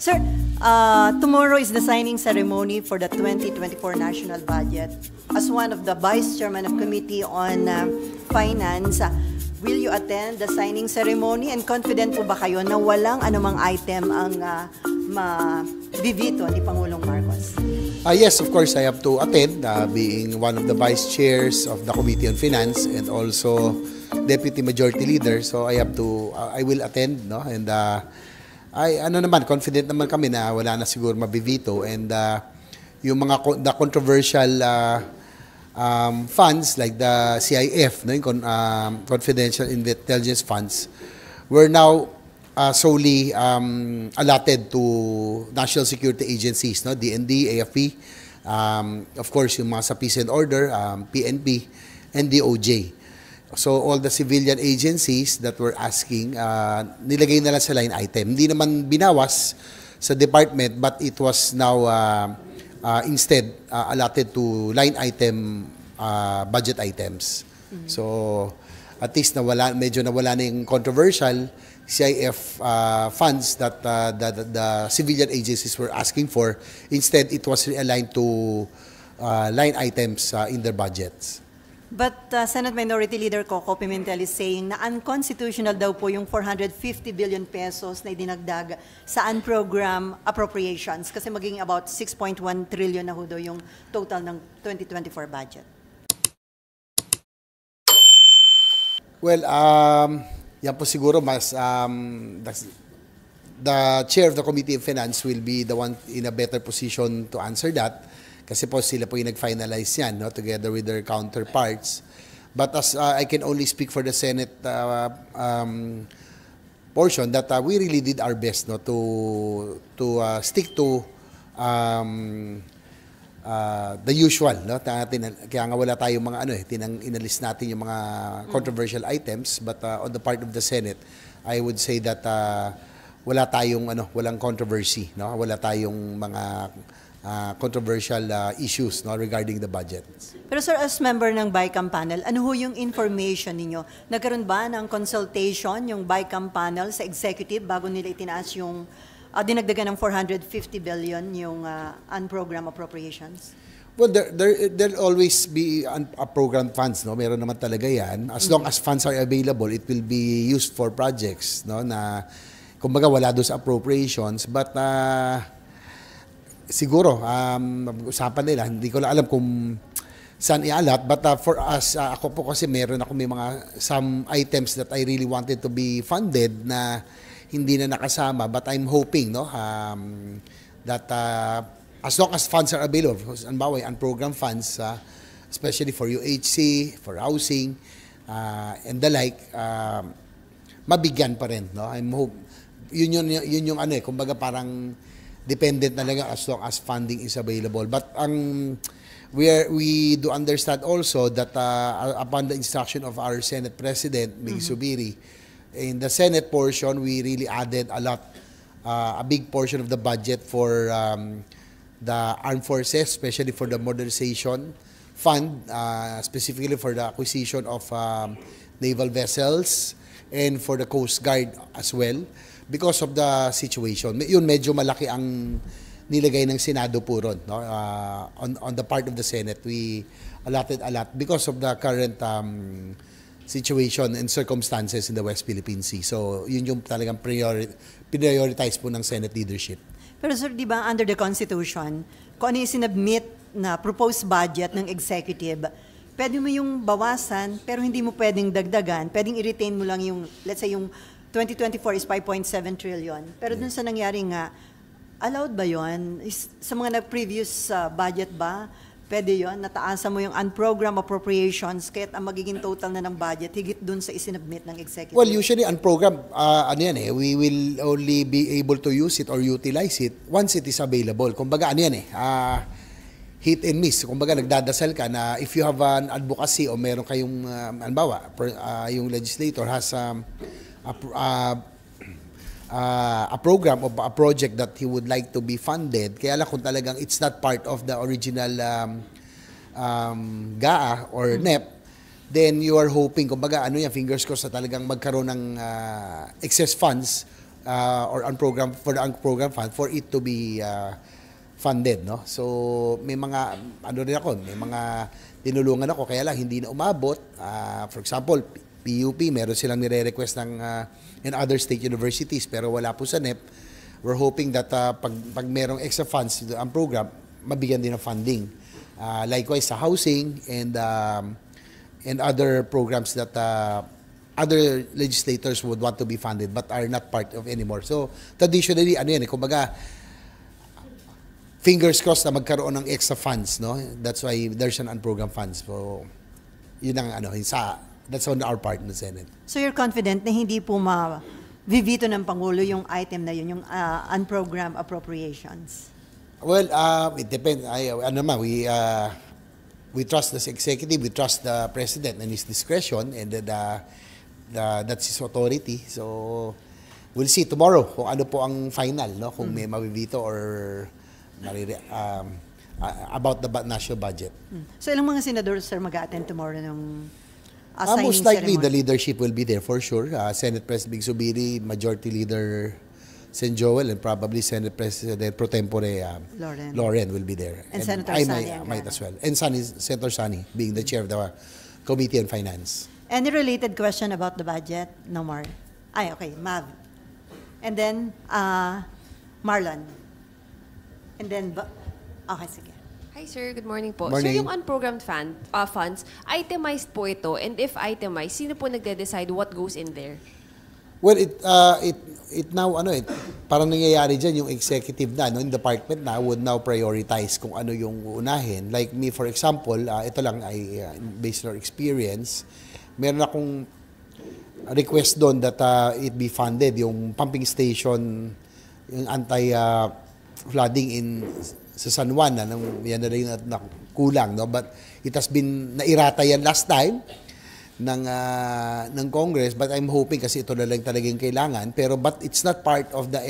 Sir, uh, tomorrow is the signing ceremony for the 2024 national budget. As one of the vice chairman of committee on uh, finance, uh, will you attend the signing ceremony and confident po ba kayo na walang anumang item ang uh, mabibito ni Pangulong Marcos? Uh, yes, of course, I have to attend, uh, being one of the vice chairs of the Committee on Finance and also deputy majority leader. So I have to, uh, I will attend, no? And uh, ay ano naman, confident naman kami na wala na siguro mabivito and uh, yung mga the controversial uh, um, funds like the CIF, no, yung um, Confidential Intelligence Funds, were now uh, solely um, allotted to national security agencies, no, DND, AFP, um, of course, yung mga sa Peace and Order, um, PNP, and DOJ. So all the civilian agencies that were asking, uh, nilagay na lang sa line item. Hindi naman binawas sa department but it was now uh, uh, instead uh, allotted to line item uh, budget items. Mm-hmm. So at least nawala, medyo nawala na yung controversial CIF uh, funds that uh, the, the, the civilian agencies were asking for. Instead, it was realigned to uh, line items uh, in their budgets. But uh, Senate Minority Leader Coco Pimentel is saying na unconstitutional daw po yung 450 billion pesos na idinagdag sa unprogram appropriations kasi maging about 6.1 trillion na ho yung total ng 2024 budget. Well, um, yan po siguro mas um, the chair of the Committee of Finance will be the one in a better position to answer that. Kasi po sila po yung nag-finalize yan no, together with their counterparts. But as uh, I can only speak for the Senate uh, um, portion that uh, we really did our best no to to uh, stick to um, uh, the usual no natin kaya nga wala tayong mga ano eh tinang inalis natin yung mga controversial items but uh, on the part of the Senate I would say that uh, wala tayong ano walang controversy no wala tayong mga uh, controversial uh, issues no, regarding the budget. Pero sir, as member ng BICAM panel, ano ho yung information ninyo? Nagkaroon ba ng consultation yung BICAM panel sa executive bago nila itinaas yung uh, dinagdagan ng 450 billion yung uh, unprogram appropriations? Well, there, there, there'll always be a program funds, no? Meron naman talaga yan. As long as funds are available, it will be used for projects, no? Na, kumbaga, wala doon sa appropriations. But, uh, siguro, um, usapan nila, hindi ko lang alam kung saan ialat. But uh, for us, uh, ako po kasi meron ako may mga some items that I really wanted to be funded na hindi na nakasama. But I'm hoping no, um, that uh, as long as funds are available, anbawa, program funds, uh, especially for UHC, for housing, uh, and the like, uh, mabigyan pa rin. No? I'm hope, yun, yun, yun yung ano eh, kumbaga parang dependent talaga as long as funding is available. But ang um, we are, we do understand also that uh, upon the instruction of our Senate President Mig mm-hmm. Subiri, in the Senate portion we really added a lot uh, a big portion of the budget for um, the armed forces, especially for the modernization fund, uh, specifically for the acquisition of um, naval vessels and for the Coast Guard as well. because of the situation. Yun medyo malaki ang nilagay ng Senado po ron. No? Uh, on, on the part of the Senate, we allotted a lot because of the current um, situation and circumstances in the West Philippine Sea. So yun yung talagang priori- prioritize po ng Senate leadership. Pero sir, di ba under the Constitution, kung ano yung sinubmit na proposed budget ng executive, pwede mo yung bawasan pero hindi mo pwedeng dagdagan. Pwedeng i-retain mo lang yung, let's say, yung 2024 is 5.7 trillion. Pero dun sa nangyari nga, allowed ba yon? Sa mga nag-previous uh, budget ba, pwede yon? Nataasan mo yung unprogram appropriations kahit ang magiging total na ng budget higit dun sa isinubmit ng executive? Well, usually unprogram, uh, ano yan eh, we will only be able to use it or utilize it once it is available. Kumbaga, ano yan eh, uh, hit and miss. Kumbaga nagdadasal ka na if you have an advocacy o meron kayong uh, um, anbawa, uh, yung legislator has um, a, a, a program or a project that he would like to be funded. Kaya lang kung talagang it's not part of the original um, um, GAA or mm-hmm. NEP, then you are hoping, kumbaga ano yung fingers crossed na talagang magkaroon ng uh, excess funds uh, or unprogram, for the unprogram fund for it to be uh, funded. No? So may mga, ano rin ako, may mga tinulungan ako kaya lang hindi na umabot. Uh, for example, PUP, meron silang nire-request ng uh, in other state universities pero wala po sa NEP. We're hoping that uh, pag, pag merong extra funds ang program, mabigyan din ng funding. Uh, likewise sa housing and um, and other programs that uh, other legislators would want to be funded but are not part of anymore. So traditionally, ano yan, eh, kumbaga, fingers crossed na magkaroon ng extra funds, no? That's why there's an unprogrammed funds. So, yun ang ano, sa That's on our part in the Senate. So you're confident na hindi po ma vivito ng Pangulo yung item na yun, yung uh, unprogrammed appropriations? Well, uh, it depends. I, ano ma, we, uh, we trust the executive, we trust the president and his discretion, and the, the, the, that's his authority. So, we'll see tomorrow kung ano po ang final, no? kung mm. may mabibito or marire, um, about the national budget. Mm. So, ilang mga senador, sir, mag-attend tomorrow ng Uh, most likely, ceremony. the leadership will be there for sure. Uh, Senate President Big Subiri, Majority Leader St. Joel, and probably Senate President Pro Tempore um, Lauren. Lauren will be there. And, and Senator I Sani. Might, might as well. And Sani, Senator Sani being the chair of the Committee on Finance. Any related question about the budget? No more. Ay, okay, Mav. And then, uh, Marlon. And then, okay, sige. Hi sir, good morning po. Morning. Sir, yung unprogrammed fan, uh, funds, itemized po ito and if itemized, sino po nagde-decide what goes in there? Well, it, uh, it, it now, ano, it, parang nangyayari dyan, yung executive na, no, in department na, would now prioritize kung ano yung unahin. Like me, for example, uh, ito lang ay uh, based on experience, meron akong request doon that uh, it be funded, yung pumping station, yung anti-flooding uh, flooding in sa San Juan, na nang, yan na rin at nakulang. No? But it has been, nairata yan last time ng, uh, ng Congress, but I'm hoping kasi ito na lang talagang kailangan. Pero but it's not part of the,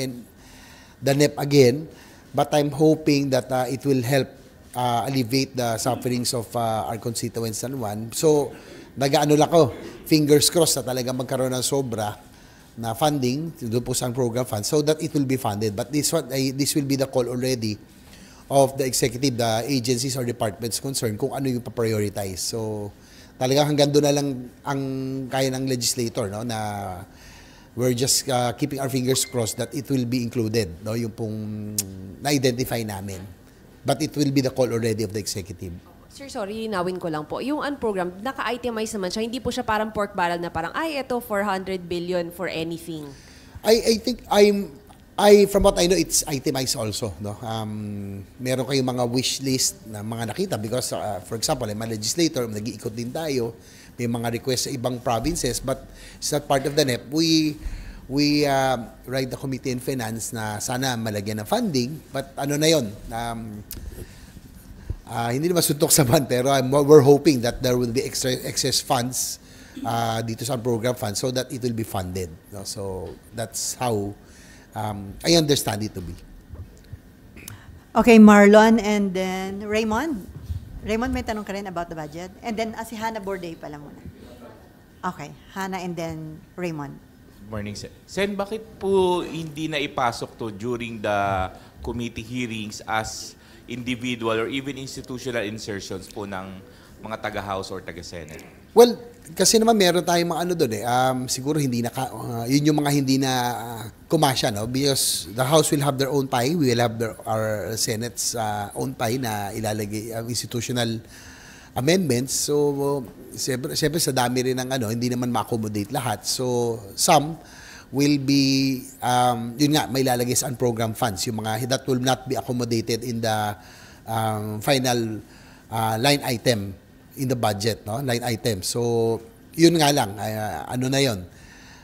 the NEP again, but I'm hoping that uh, it will help uh, alleviate the sufferings of uh, our constituents San Juan. So, nagaano lang ko, fingers crossed na talaga magkaroon ng sobra na funding doon po sa program fund so that it will be funded. But this what uh, this will be the call already of the executive, the agencies or departments concerned kung ano yung pa-prioritize. So talaga hanggang doon na lang ang kaya ng legislator no na we're just uh, keeping our fingers crossed that it will be included no yung pong na-identify namin. But it will be the call already of the executive. Sir, sorry, nawin ko lang po. Yung unprogrammed, naka-itemize naman siya. Hindi po siya parang pork barrel na parang, ay, ito 400 billion for anything. I, I think I'm I, from what I know, it's itemized also. No? Um, meron kayong mga wish list na mga nakita because, uh, for example, I'm a legislator, nag-iikot din tayo. May mga request sa ibang provinces but it's not part of the NEP. We, we uh, write the committee in finance na sana malagyan ng funding but ano na yon um, uh, hindi naman suntok sa ban pero I'm, we're hoping that there will be extra excess funds uh, dito sa program fund so that it will be funded no? so that's how um, I understand it to be. Okay, Marlon and then Raymond. Raymond, may tanong ka rin about the budget. And then uh, si Hannah Borday pala muna. Okay, Hannah and then Raymond. Morning, Sen. Sen, bakit po hindi na ipasok to during the committee hearings as individual or even institutional insertions po ng mga taga-House or taga-Senate? Well, kasi naman meron tayong mga ano doon eh. Um, siguro hindi na, uh, yun yung mga hindi na uh, kumasya, no? Because the House will have their own pie. We will have their, our Senate's uh, own pie na ilalagay ang uh, institutional amendments. So, uh, siyempre, siyempre sa dami rin ng ano, hindi naman ma-accommodate lahat. So, some will be, um, yun nga, may ilalagay sa unprogrammed funds. Yung mga, that will not be accommodated in the um, final uh, line item in the budget, no? line item. So, yun nga lang, uh, ano na yun.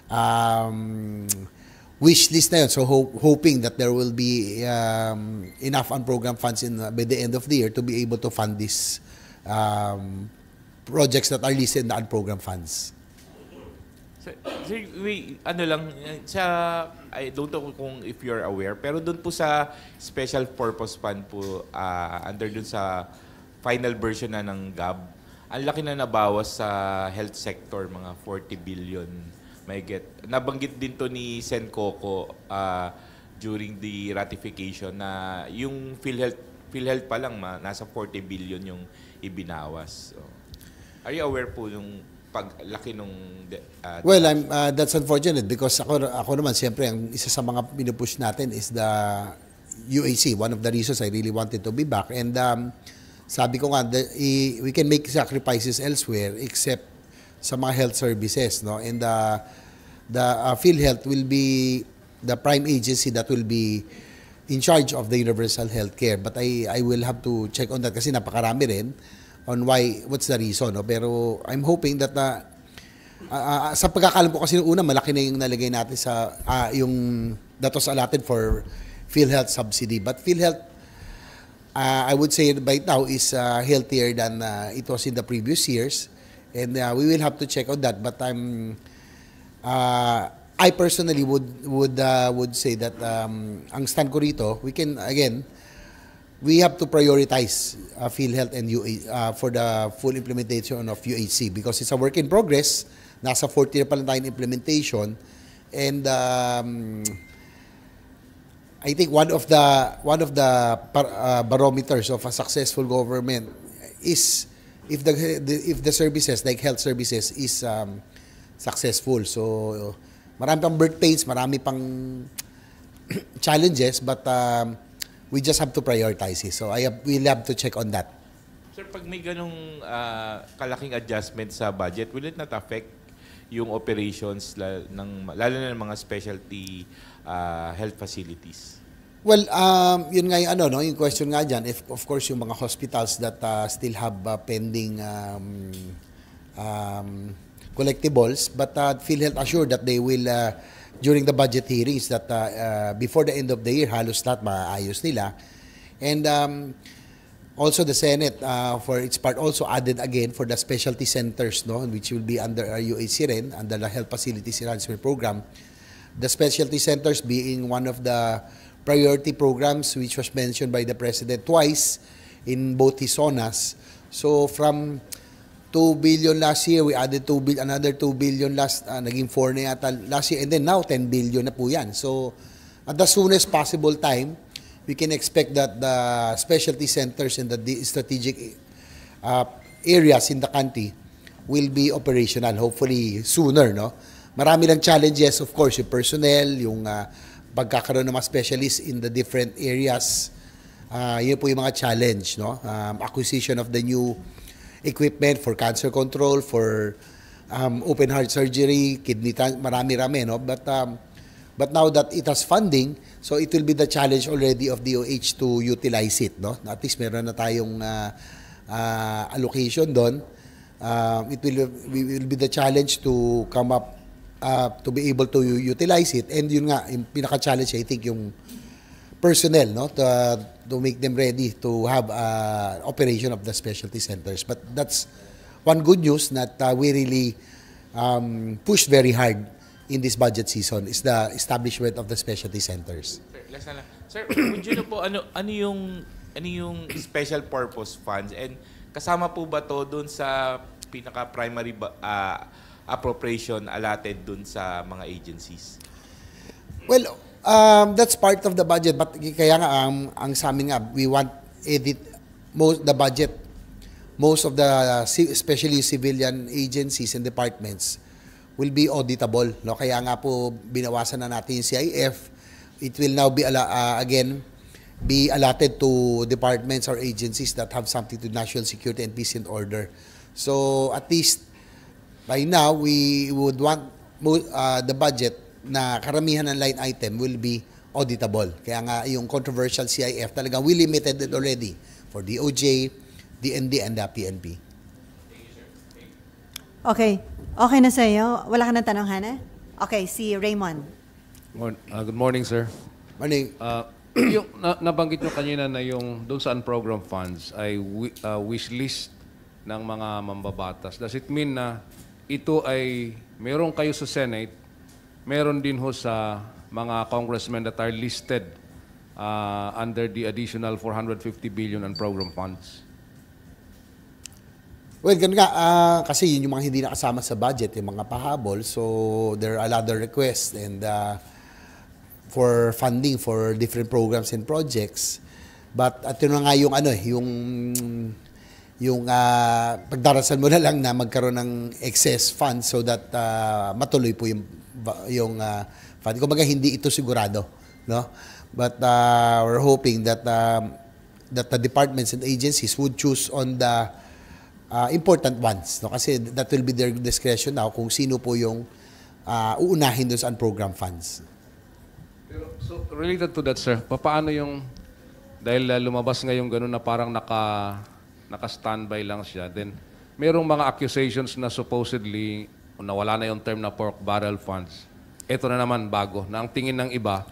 Um, wish list na yun. So, ho- hoping that there will be um, enough unprogrammed funds in, uh, by the end of the year to be able to fund this um, projects that are listed in the unprogrammed funds. So, so wait, ano lang, sa, I don't know kung if you're aware, pero doon po sa special purpose fund po, uh, under doon sa final version na ng GAB, ang laki na nabawas sa health sector, mga 40 billion may get. Nabanggit din to ni Sen Coco uh, during the ratification na yung PhilHealth PhilHealth pa lang ma, nasa 40 billion yung ibinawas. So, are you aware po yung paglaki nung uh, Well, I'm uh, that's unfortunate because ako ako naman siyempre ang isa sa mga pinupush natin is the UAC, one of the reasons I really wanted to be back and um, sabi ko nga, the, i, we can make sacrifices elsewhere except sa mga health services. No? And the, uh, the uh, PhilHealth will be the prime agency that will be in charge of the universal health care. But I, I will have to check on that kasi napakarami rin on why, what's the reason. No? Pero I'm hoping that uh, uh, uh, uh sa pagkakalam ko kasi noong una, malaki na yung nalagay natin sa uh, yung datos allotted for PhilHealth subsidy. But PhilHealth uh, I would say by now is uh, healthier than uh, it was in the previous years. And uh, we will have to check on that. But I'm, uh, I personally would would uh, would say that um, ang stand ko rito, we can again, we have to prioritize uh, health and UA, uh, for the full implementation of UHC because it's a work in progress. Nasa 40 na pala tayong implementation. And um, I think one of the one of the uh, barometers of a successful government is if the if the services like health services is um, successful. So marami pang birthdays, marami pang challenges but um, we just have to prioritize it. So I have, we'll have to check on that. Sir, pag may ganong uh, kalaking adjustment sa budget, will it not affect yung operations lalo, ng, lalo na ng mga specialty uh, health facilities? Well, um, yun nga yung ano, no? yung question nga dyan, if, of course, yung mga hospitals that uh, still have uh, pending um, um, collectibles, but uh, health assured that they will, uh, during the budget hearings, that uh, uh, before the end of the year, halos lahat maayos nila. And um, also the Senate, uh, for its part, also added again for the specialty centers, no? which will be under uh, UAC rin, under the Health Facilities Enhancement Program, the specialty centers being one of the priority programs which was mentioned by the President twice in both his zonas. So from 2 billion last year, we added 2 billion, another 2 billion last, uh, naging 4 na yata last year, and then now 10 billion na po yan. So at the soonest possible time, we can expect that the specialty centers and the strategic uh, areas in the country will be operational, hopefully sooner, no? marami ng challenges, of course, yung personnel, yung uh, pagkakaroon ng mga specialists in the different areas. Uh, yun po yung mga challenge, no? Um, acquisition of the new equipment for cancer control, for um, open heart surgery, kidney transplant, marami-rami, no? But, um, but now that it has funding, so it will be the challenge already of DOH to utilize it, no? At least meron na tayong uh, uh, allocation doon. Uh, it will, will be the challenge to come up uh, to be able to utilize it. And yun nga, yung pinaka-challenge, I think, yung personnel, no? To, uh, to make them ready to have uh, operation of the specialty centers. But that's one good news that uh, we really um, pushed very hard in this budget season is the establishment of the specialty centers. Sir, would you know po ano, ano yung ano yung special purpose funds and kasama po ba to doon sa pinaka primary uh, appropriation allotted dun sa mga agencies? Well, um, that's part of the budget. But kaya nga, um, ang sa amin nga, we want edit most the budget. Most of the, uh, especially civilian agencies and departments, will be auditable. No? Kaya nga po, binawasan na natin yung CIF. It will now be, uh, again, be allotted to departments or agencies that have something to national security and peace and order. So, at least, by now, we would want uh, the budget na karamihan ng line item will be auditable. Kaya nga yung controversial CIF talaga, we limited it already for DOJ, DND, and the PNP. Okay. Okay na sa'yo. Wala ka ng tanong, Hannah? Okay, si Raymond. Uh, good morning, sir. Morning. Uh, yung na, nabanggit nyo kanina na yung doon sa unprogrammed funds ay wi, uh, wish list ng mga mambabatas. Does it mean na ito ay meron kayo sa Senate, meron din ho sa mga congressmen that are listed uh, under the additional 450 billion and program funds? Well, ganun nga. Uh, kasi yun yung mga hindi nakasama sa budget, yung mga pahabol. So, there are a lot of requests and uh, for funding for different programs and projects. But at yun nga yung ano eh, yung yung uh, pagdarasal mo na lang na magkaroon ng excess funds so that uh, matuloy po yung yung uh, fund. Kumbaga hindi ito sigurado, no? But uh, we're hoping that um, that the departments and agencies would choose on the uh, important ones, no? Kasi that will be their discretion now kung sino po yung uh, uunahin doon sa program funds. Pero, so related to that sir, paano yung dahil uh, lumabas ngayong ganun na parang naka naka-standby lang siya. Then, merong mga accusations na supposedly nawala na yung term na pork barrel funds. Ito na naman bago, na ang tingin ng iba,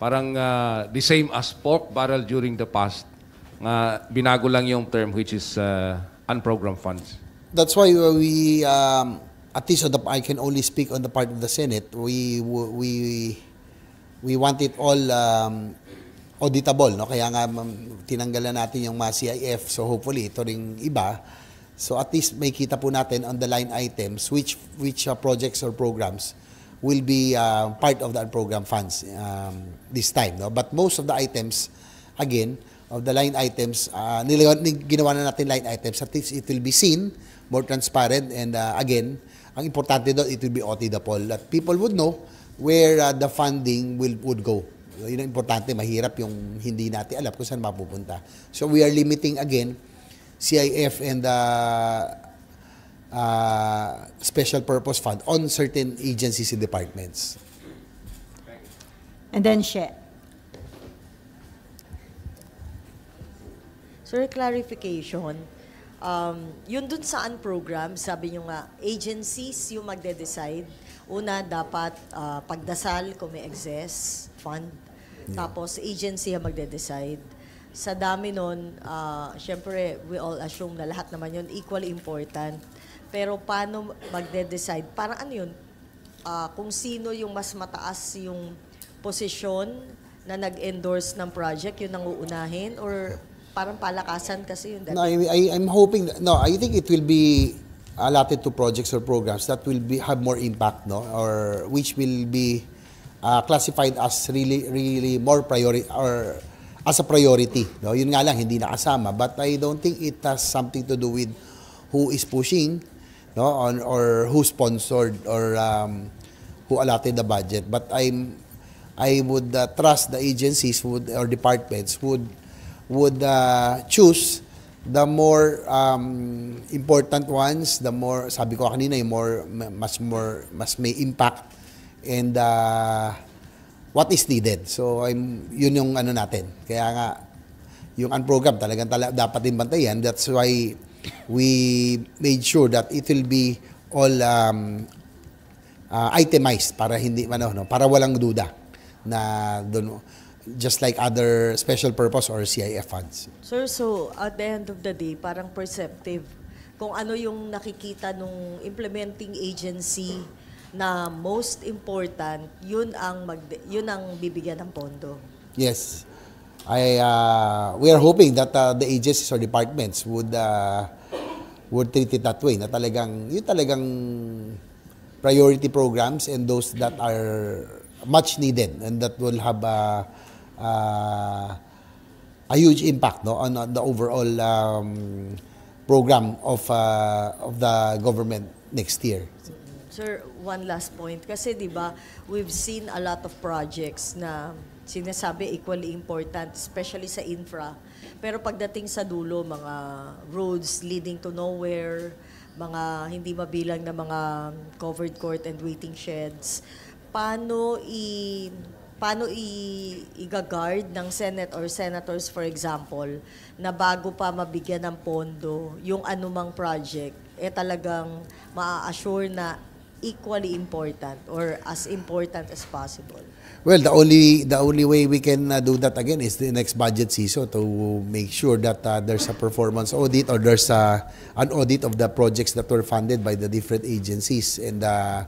parang uh, the same as pork barrel during the past, na binago lang yung term which is uh, unprogrammed funds. That's why we, um, at least the, I can only speak on the part of the Senate, we, we, we want it all um, auditable. No? Kaya nga tinanggalan natin yung mga CIF. So hopefully ito ring iba. So at least may kita po natin on the line items which, which uh, projects or programs will be uh, part of that program funds um, this time. No? But most of the items, again, of the line items, uh, ginawa na natin line items. At least it will be seen, more transparent, and uh, again, ang importante doon, it will be auditable. That people would know where uh, the funding will would go yun ang importante, mahirap yung hindi natin alam kung saan mapupunta. So we are limiting again CIF and uh, uh, Special Purpose Fund on certain agencies and departments. And then, She. Sir, clarification. Um, yun dun saan program, sabi nyo nga, agencies yung magde-decide Una, dapat uh, pagdasal kung may excess fund. Yeah. Tapos agency ang magde-decide. Sa dami nun, uh, syempre, we all assume na lahat naman yun equally important. Pero paano magde-decide? Parang ano yun? Uh, kung sino yung mas mataas yung posisyon na nag-endorse ng project, yun ang uunahin? Or parang palakasan kasi yun? No, I, I, I'm hoping, that, no, I think it will be allotted to projects or programs that will be, have more impact, no? Or which will be uh, classified as really, really more priority or as a priority. No? Yun nga lang, hindi nakasama. But I don't think it has something to do with who is pushing no? On, or who sponsored or um, who allotted the budget. But I'm, I would uh, trust the agencies would, or departments would, would uh, choose the more um, important ones, the more, sabi ko kanina, yung more, mas, more, mas may impact and uh, what is needed. So, I'm, yun yung ano natin. Kaya nga, yung unprogrammed talagang tala, dapat din bantayan. That's why we made sure that it will be all um, uh, itemized para hindi ano, no, para walang duda na doon just like other special purpose or CIF funds. Sir, so at the end of the day, parang perceptive kung ano yung nakikita nung implementing agency na most important, yun ang mag yun ang bibigyan ng pondo. Yes. I uh, we are hoping that uh, the agencies or departments would uh, would treat it that way na talagang yun talagang priority programs and those that are much needed and that will have uh, uh, a huge impact no, on, on the overall um, program of, uh, of the government next year. Sir, one last point. Kasi di ba, we've seen a lot of projects na sinasabi equally important, especially sa infra. Pero pagdating sa dulo, mga roads leading to nowhere, mga hindi mabilang na mga covered court and waiting sheds, paano i paano i- i-guard ng Senate or Senators, for example, na bago pa mabigyan ng pondo yung anumang project, eh talagang maa-assure na equally important or as important as possible? Well, the only the only way we can uh, do that again is the next budget season to make sure that uh, there's a performance audit or there's a, uh, an audit of the projects that were funded by the different agencies and uh,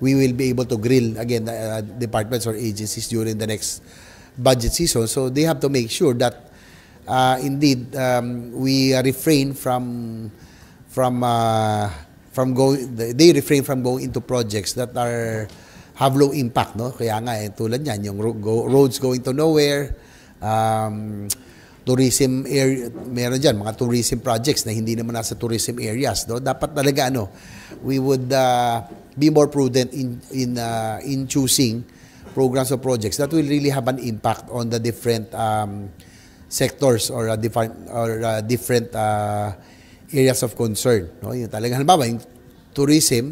we will be able to grill again uh, departments or agencies during the next budget season. So they have to make sure that uh, indeed um, we refrain from from uh, from going. they refrain from going into projects that are have low impact no kaya nga eh, tulad niyan yung ro go, roads going to nowhere um, tourism area, meron diyan mga tourism projects na hindi naman nasa tourism areas. No? Dapat talaga, ano, we would uh, be more prudent in, in, uh, in choosing programs or projects that will really have an impact on the different um, sectors or uh, different, or, uh, different uh, areas of concern. No? Yung talaga, halimbawa, yung tourism,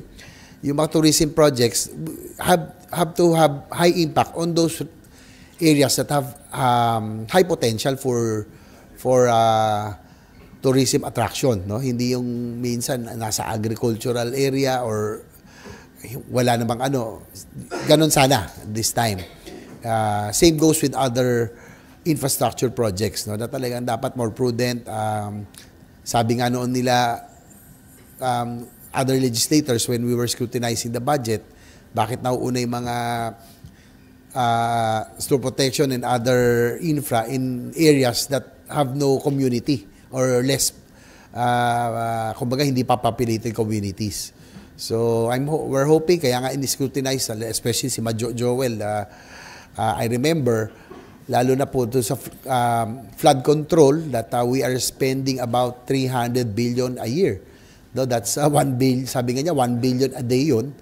yung mga tourism projects have, have to have high impact on those areas that have um, high potential for for uh, tourism attraction no hindi yung minsan nasa agricultural area or wala namang ano ganun sana this time uh, same goes with other infrastructure projects no na talagang dapat more prudent um, sabi nga noon nila um, other legislators when we were scrutinizing the budget bakit nauuna yung mga uh, store protection and other infra in areas that have no community or less, uh, uh, kumbaga hindi pa populated communities. So I'm ho- we're hoping, kaya nga in-scrutinize, especially si Majo Joel, uh, uh, I remember, lalo na po to sa um, flood control that uh, we are spending about 300 billion a year. No, that's uh, 1 billion, sabi nga niya, 1 billion a day yon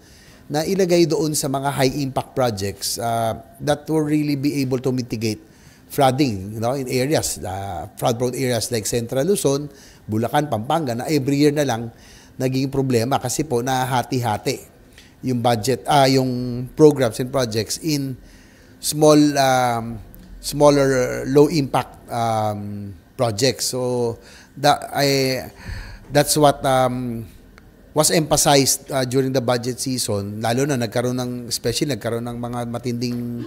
na ilagay doon sa mga high impact projects uh, that will really be able to mitigate flooding you know, in areas, uh, flood prone areas like Central Luzon, Bulacan, Pampanga na every year na lang naging problema kasi po nahati-hati yung budget ah uh, yung programs and projects in small um, smaller low impact um, projects so that I that's what um, was emphasized uh, during the budget season, lalo na nagkaroon ng, especially nagkaroon ng mga matinding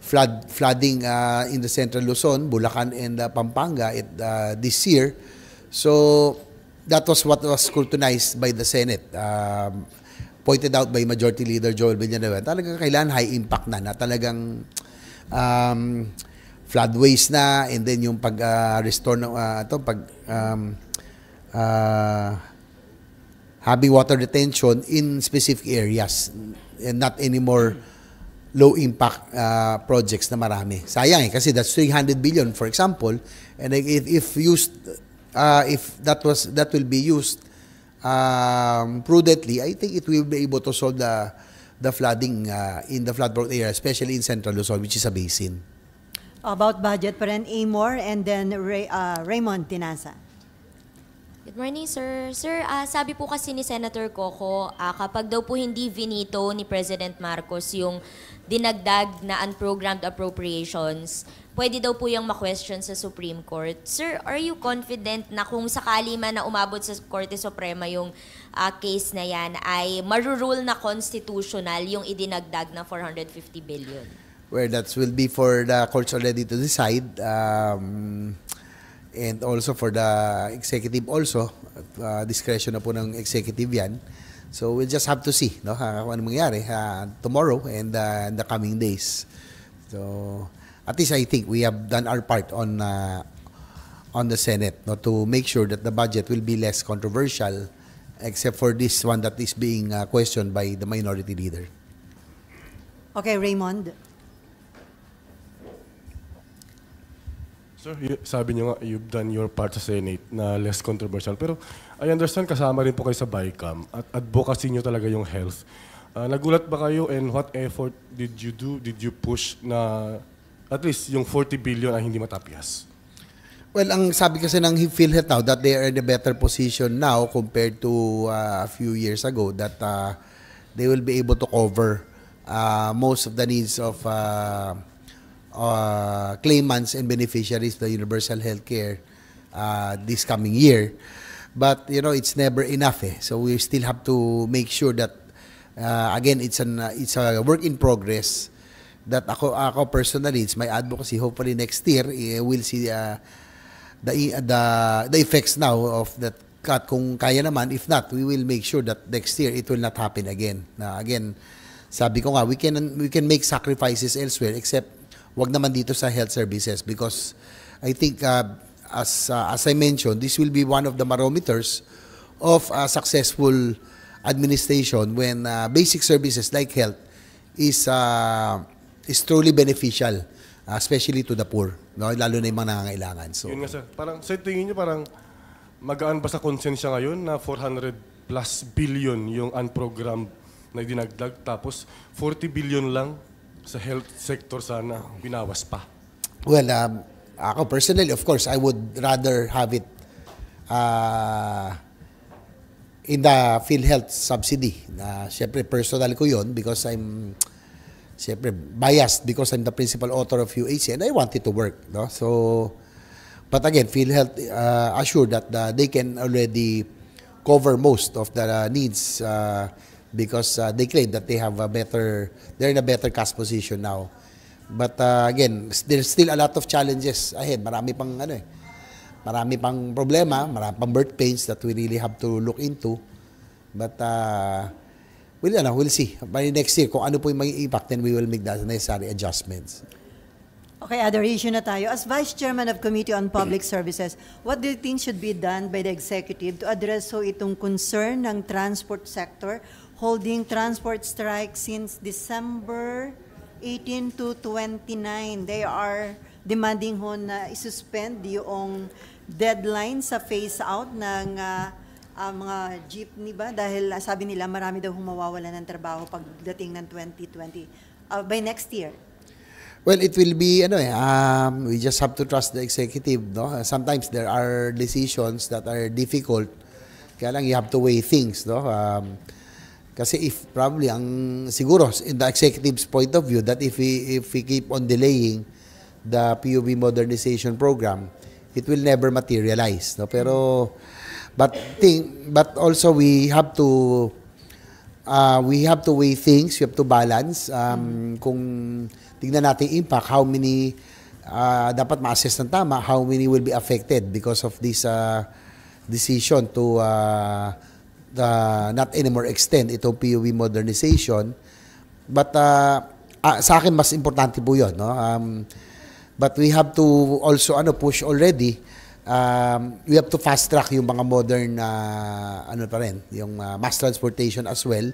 flood flooding uh, in the central Luzon, Bulacan and uh, Pampanga it, uh, this year. So that was what was scrutinized by the Senate. Um, pointed out by Majority Leader Joel Villanueva. Talagang kailan high impact na na talagang um, floodways na and then yung pag uh, restore ng uh, to pag um, uh, having water retention in specific areas and not anymore low impact uh, projects na marami. Sayang eh kasi that's 300 billion for example and if if used uh, if that was that will be used um, prudently I think it will be able to solve the the flooding uh, in the flood prone area especially in central Luzon which is a basin. About budget pa rin Amor and then Ray, uh, Raymond Tinasa. Good morning, sir. Sir, uh, sabi po kasi ni Senator Coco, uh, kapag daw po hindi vinito ni President Marcos yung dinagdag na unprogrammed appropriations, pwede daw po yung ma-question sa Supreme Court. Sir, are you confident na kung sakali man na umabot sa Korte Suprema yung uh, case na yan, ay marurule na constitutional yung idinagdag na 450 billion? Well, that will be for the courts already to decide. Um, and also for the executive also uh, discretion na po ng executive yan so we'll just have to see no ha, kung ano mangyari uh, tomorrow and uh, in the coming days so at least i think we have done our part on uh, on the senate no to make sure that the budget will be less controversial except for this one that is being uh, questioned by the minority leader okay raymond Sir, sabi niyo nga, you've done your part sa Senate na less controversial. Pero I understand kasama rin po kayo sa BICAM at advocacy niyo talaga yung health. Uh, nagulat ba kayo and what effort did you do, did you push na at least yung 40 billion ay hindi matapyas? Well, ang sabi kasi ng PhilHealth now that they are in a better position now compared to uh, a few years ago that uh, they will be able to cover uh, most of the needs of uh, uh, claimants and beneficiaries the universal health care uh, this coming year. But, you know, it's never enough. Eh. So we still have to make sure that, uh, again, it's, an, uh, it's a work in progress that ako, ako personally, it's my advocacy. Hopefully next year, uh, we'll see uh, the, uh, the, the effects now of that at kung kaya naman, if not, we will make sure that next year it will not happen again. Na again, sabi ko nga, we can we can make sacrifices elsewhere except wag naman dito sa health services because I think uh, as uh, as I mentioned, this will be one of the barometers of a successful administration when uh, basic services like health is uh, is truly beneficial uh, especially to the poor, no? lalo na 'yung mga nangangailangan. So Yun nga sir. Parang sa tingin niyo parang magaan ba sa konsensya ngayon na 400 plus billion 'yung unprogrammed na dinagdag tapos 40 billion lang sa health sector sana binawas pa? Well, um, ako personally, of course, I would rather have it uh, in the PhilHealth subsidy. Na siyempre personal ko 'yon because I'm siyempre biased because I'm the principal author of UAC and I want it to work, no? So but again, PhilHealth uh, assured that uh, they can already cover most of the uh, needs uh, because uh, they claim that they have a better, they're in a better cash position now. But uh, again, there's still a lot of challenges ahead. Marami pang ano eh, marami pang problema, marami pang birth pains that we really have to look into. But uh, we'll, ano, we'll see. By next year, kung ano po yung maging impact, then we will make the necessary adjustments. Okay, other issue na tayo. As Vice Chairman of Committee on Public Services, what do you think should be done by the executive to address so itong concern ng transport sector holding transport strike since December 18 to 29. They are demanding ho na isuspend yung deadline sa phase out ng uh, uh, mga jeepney ba dahil ah, sabi nila marami daw humawawala ng trabaho pagdating ng 2020 uh, by next year. Well, it will be ano eh um, we just have to trust the executive, no? Sometimes there are decisions that are difficult. Kaya lang you have to weigh things, no? Um, kasi if probably ang siguro in the executive's point of view that if we if we keep on delaying the PUB modernization program, it will never materialize. No? Pero but think but also we have to uh, we have to weigh things, we have to balance um, kung tingnan natin impact, how many uh, dapat ma-assess ng tama, how many will be affected because of this uh, decision to uh, uh, not anymore extend itong PUV modernization. But uh, uh, sa akin mas importante po 'yon, no? Um, but we have to also ano push already um, we have to fast track yung mga modern uh, ano pa rin, yung uh, mass transportation as well.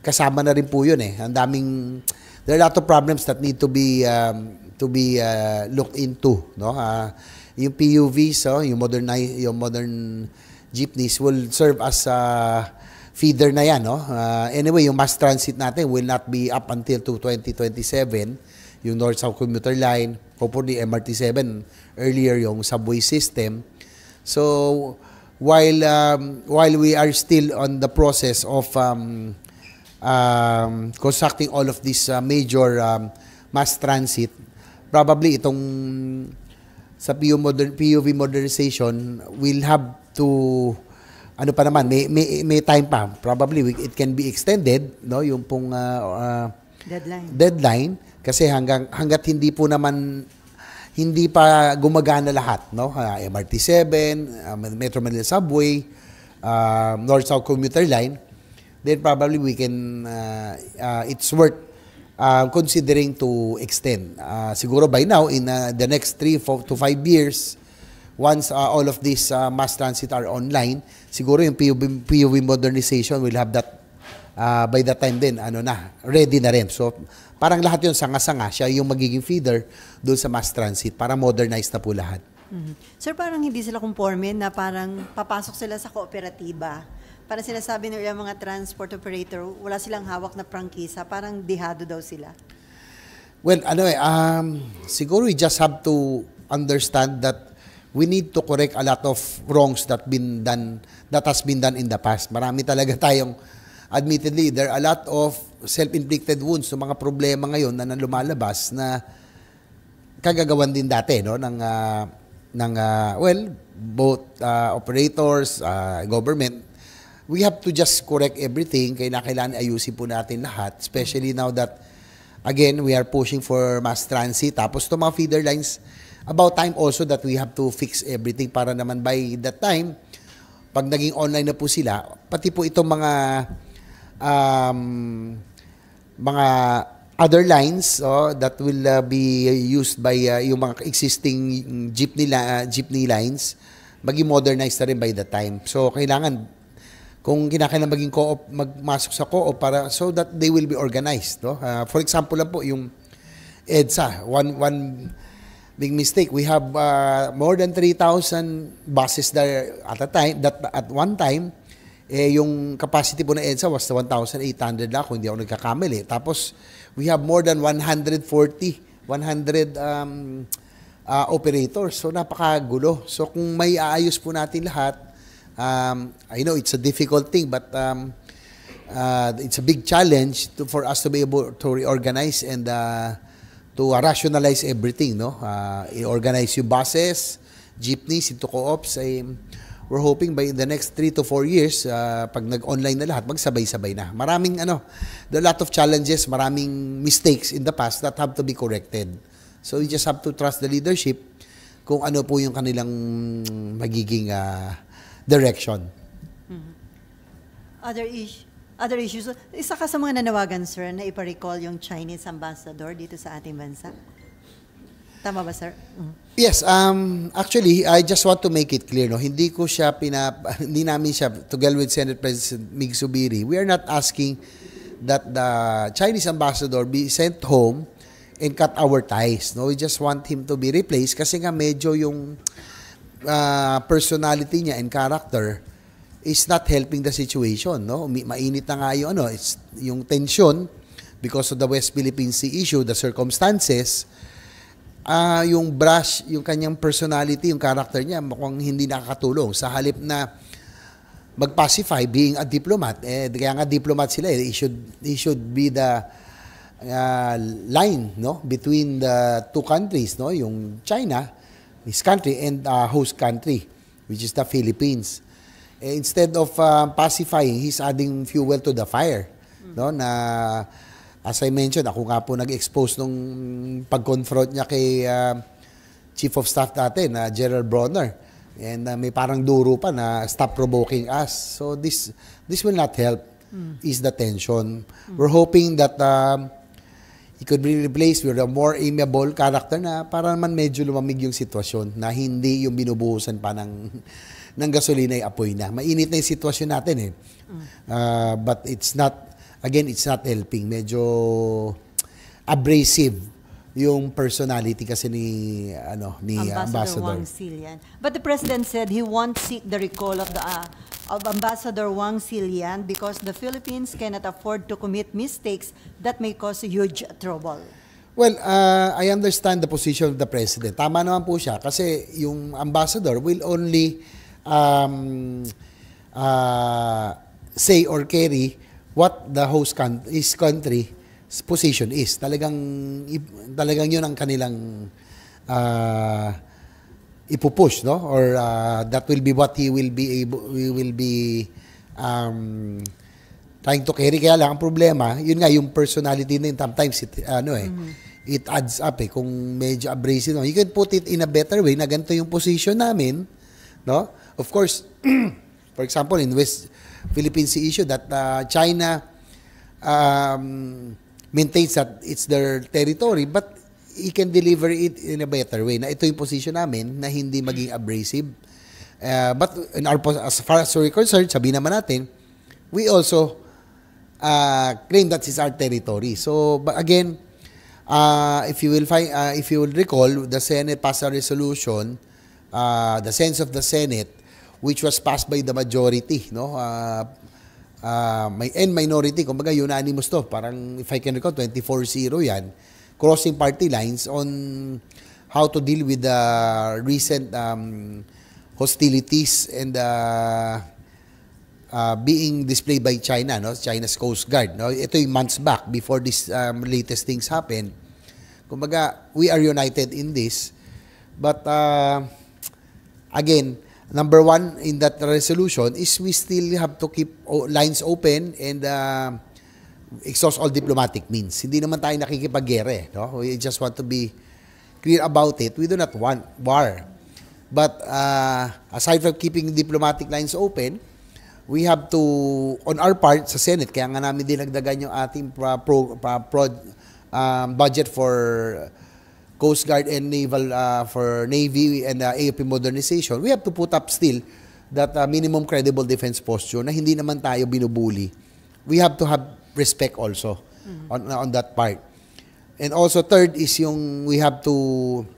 Kasama na rin po 'yun eh. Ang daming there are a lot of problems that need to be um, to be uh, looked into, no? Uh, yung PUVs, so, oh, yung modern yung modern jeepneys will serve as a uh, feeder na yan. No? Uh, anyway, yung mass transit natin will not be up until to 2027, yung North-South Commuter Line, hopefully MRT-7, earlier yung subway system. So, while, um, while we are still on the process of um, um, constructing all of these uh, major um, mass transit, probably itong sa modern, PUV modernization will have to ano pa naman may may, may time pa probably we, it can be extended no yung pong uh, uh, deadline deadline kasi hanggang hangga't hindi po naman hindi pa gumagana lahat no uh, MRT7 uh, Metro Manila subway uh, North South commuter line then probably we can uh, uh, it's worth uh, considering to extend uh, siguro by now in uh, the next 3 to 5 years once uh, all of these uh, mass transit are online, siguro yung PUV, PUV modernization will have that uh, by the time din, ano na, ready na rin. So, parang lahat yun sanga-sanga, siya yung magiging feeder doon sa mass transit para modernize na po lahat. Mm-hmm. Sir, parang hindi sila conformin na parang papasok sila sa kooperatiba. Parang sinasabi nila yung mga transport operator, wala silang hawak na prangkisa, parang dihado daw sila. Well, ano eh, um, siguro we just have to understand that we need to correct a lot of wrongs that been done that has been done in the past. Marami talaga tayong admittedly there are a lot of self-inflicted wounds so mga problema ngayon na lumalabas na kagagawan din dati no ng uh, ng uh, well both uh, operators uh, government we have to just correct everything kaya kailangan ayusin po natin lahat especially now that again we are pushing for mass transit tapos to mga feeder lines about time also that we have to fix everything para naman by that time, pag naging online na po sila, pati po itong mga um, mga other lines oh, that will uh, be used by uh, yung mga existing jeep nila, uh, jeepney lines, maging modernized na rin by that time. So, kailangan, kung kinakailangan maging co-op, magmasok sa co-op para, so that they will be organized. No? Uh, for example lang po, yung EDSA, one, one big mistake. We have uh, more than 3,000 buses there at a time, that at one time, eh, yung capacity po na EDSA was 1,800 na kung hindi ako nagkakamali. Tapos, we have more than 140, 100 um, uh, operators. So, napakagulo. So, kung may aayos po natin lahat, um, I know it's a difficult thing, but um, uh, it's a big challenge to, for us to be able to reorganize and uh, to uh, rationalize everything, no? Uh, i-organize yung buses, jeepneys into co-ops. Ay, we're hoping by the next 3 to 4 years, uh, pag nag-online na lahat, magsabay-sabay na. Maraming, ano, a lot of challenges, maraming mistakes in the past that have to be corrected. So you just have to trust the leadership kung ano po yung kanilang magiging uh, direction. Mm-hmm. Other issue? other issues. Isa ka sa mga nanawagan, sir, na iparecall yung Chinese ambassador dito sa ating bansa? Tama ba, sir? Mm. Yes, um, actually, I just want to make it clear. No? Hindi ko siya pinap... Hindi namin siya, together with Senate President Mig Subiri, we are not asking that the Chinese ambassador be sent home and cut our ties. No? We just want him to be replaced kasi nga medyo yung uh, personality niya and character is not helping the situation. No? Mainit na nga yung, ano, it's, yung tension because of the West Philippine Sea issue, the circumstances, uh, yung brush, yung kanyang personality, yung character niya, mukhang hindi nakakatulong. Sa halip na mag-pacify being a diplomat, eh, kaya nga diplomat sila, eh, it, should, it should be the uh, line no between the two countries no yung China his country and uh, host country which is the Philippines eh, instead of uh, pacifying, he's adding fuel to the fire. Mm. No, na as I mentioned, ako nga po nag-expose nung pag-confront niya kay uh, Chief of Staff dati na uh, Gerald Bronner. And uh, may parang duro pa na stop provoking us. So this this will not help mm. is the tension. Mm. We're hoping that um, he could be replaced with a more amiable character na para naman medyo lumamig yung sitwasyon na hindi yung binubuhusan pa ng ng gasolina ay apoy na. Mainit na yung sitwasyon natin eh. Uh, but it's not, again, it's not helping. Medyo abrasive yung personality kasi ni ano ni Ambassador, Ambassador. Wang Silian. But the president said he won't seek the recall of the uh, of Ambassador Wang Silian because the Philippines cannot afford to commit mistakes that may cause huge trouble. Well, uh, I understand the position of the president. Tama naman po siya kasi yung ambassador will only um, uh, say or carry what the host country, his country position is. Talagang, talagang yun ang kanilang uh, ipupush, no? Or uh, that will be what he will be able, we will be um, trying to carry. Kaya lang, ang problema, yun nga, yung personality na yun, sometimes it, ano eh, mm-hmm it adds up eh kung medyo abrasive no. You can put it in a better way na ganito yung position namin, no? Of course, for example, in West Philippine Sea issue that uh, China um, maintains that it's their territory but he can deliver it in a better way. Na ito yung position namin na hindi maging abrasive. Uh, but in our, as far as we're concerned, sabi naman natin, we also uh, claim that it's our territory. So, but again, uh, if you will find, uh, if you will recall, the Senate passed a resolution, uh, the sense of the Senate, which was passed by the majority, no? Uh, uh, may and minority, kumbaga unanimous to. Parang if I can recall 24-0 'yan. Crossing party lines on how to deal with the recent um, hostilities and uh, uh, being displayed by China, no? China's Coast Guard, no? Ito yung months back before this um, latest things happen. Kumbaga, we are united in this. But uh, again, number one in that resolution is we still have to keep lines open and uh, exhaust all diplomatic means. Hindi naman tayo nakikipag-gere. No? We just want to be clear about it. We do not want war. But uh, aside from keeping diplomatic lines open, we have to, on our part sa Senate, kaya nga namin dinagdagan yung ating uh, pro, pro, uh, pro, pro um, budget for Coast Guard and Naval uh, for Navy and uh, AOP modernization, we have to put up still that uh, minimum credible defense posture na hindi naman tayo binubuli. We have to have respect also mm-hmm. on, on that part. And also third is yung we have to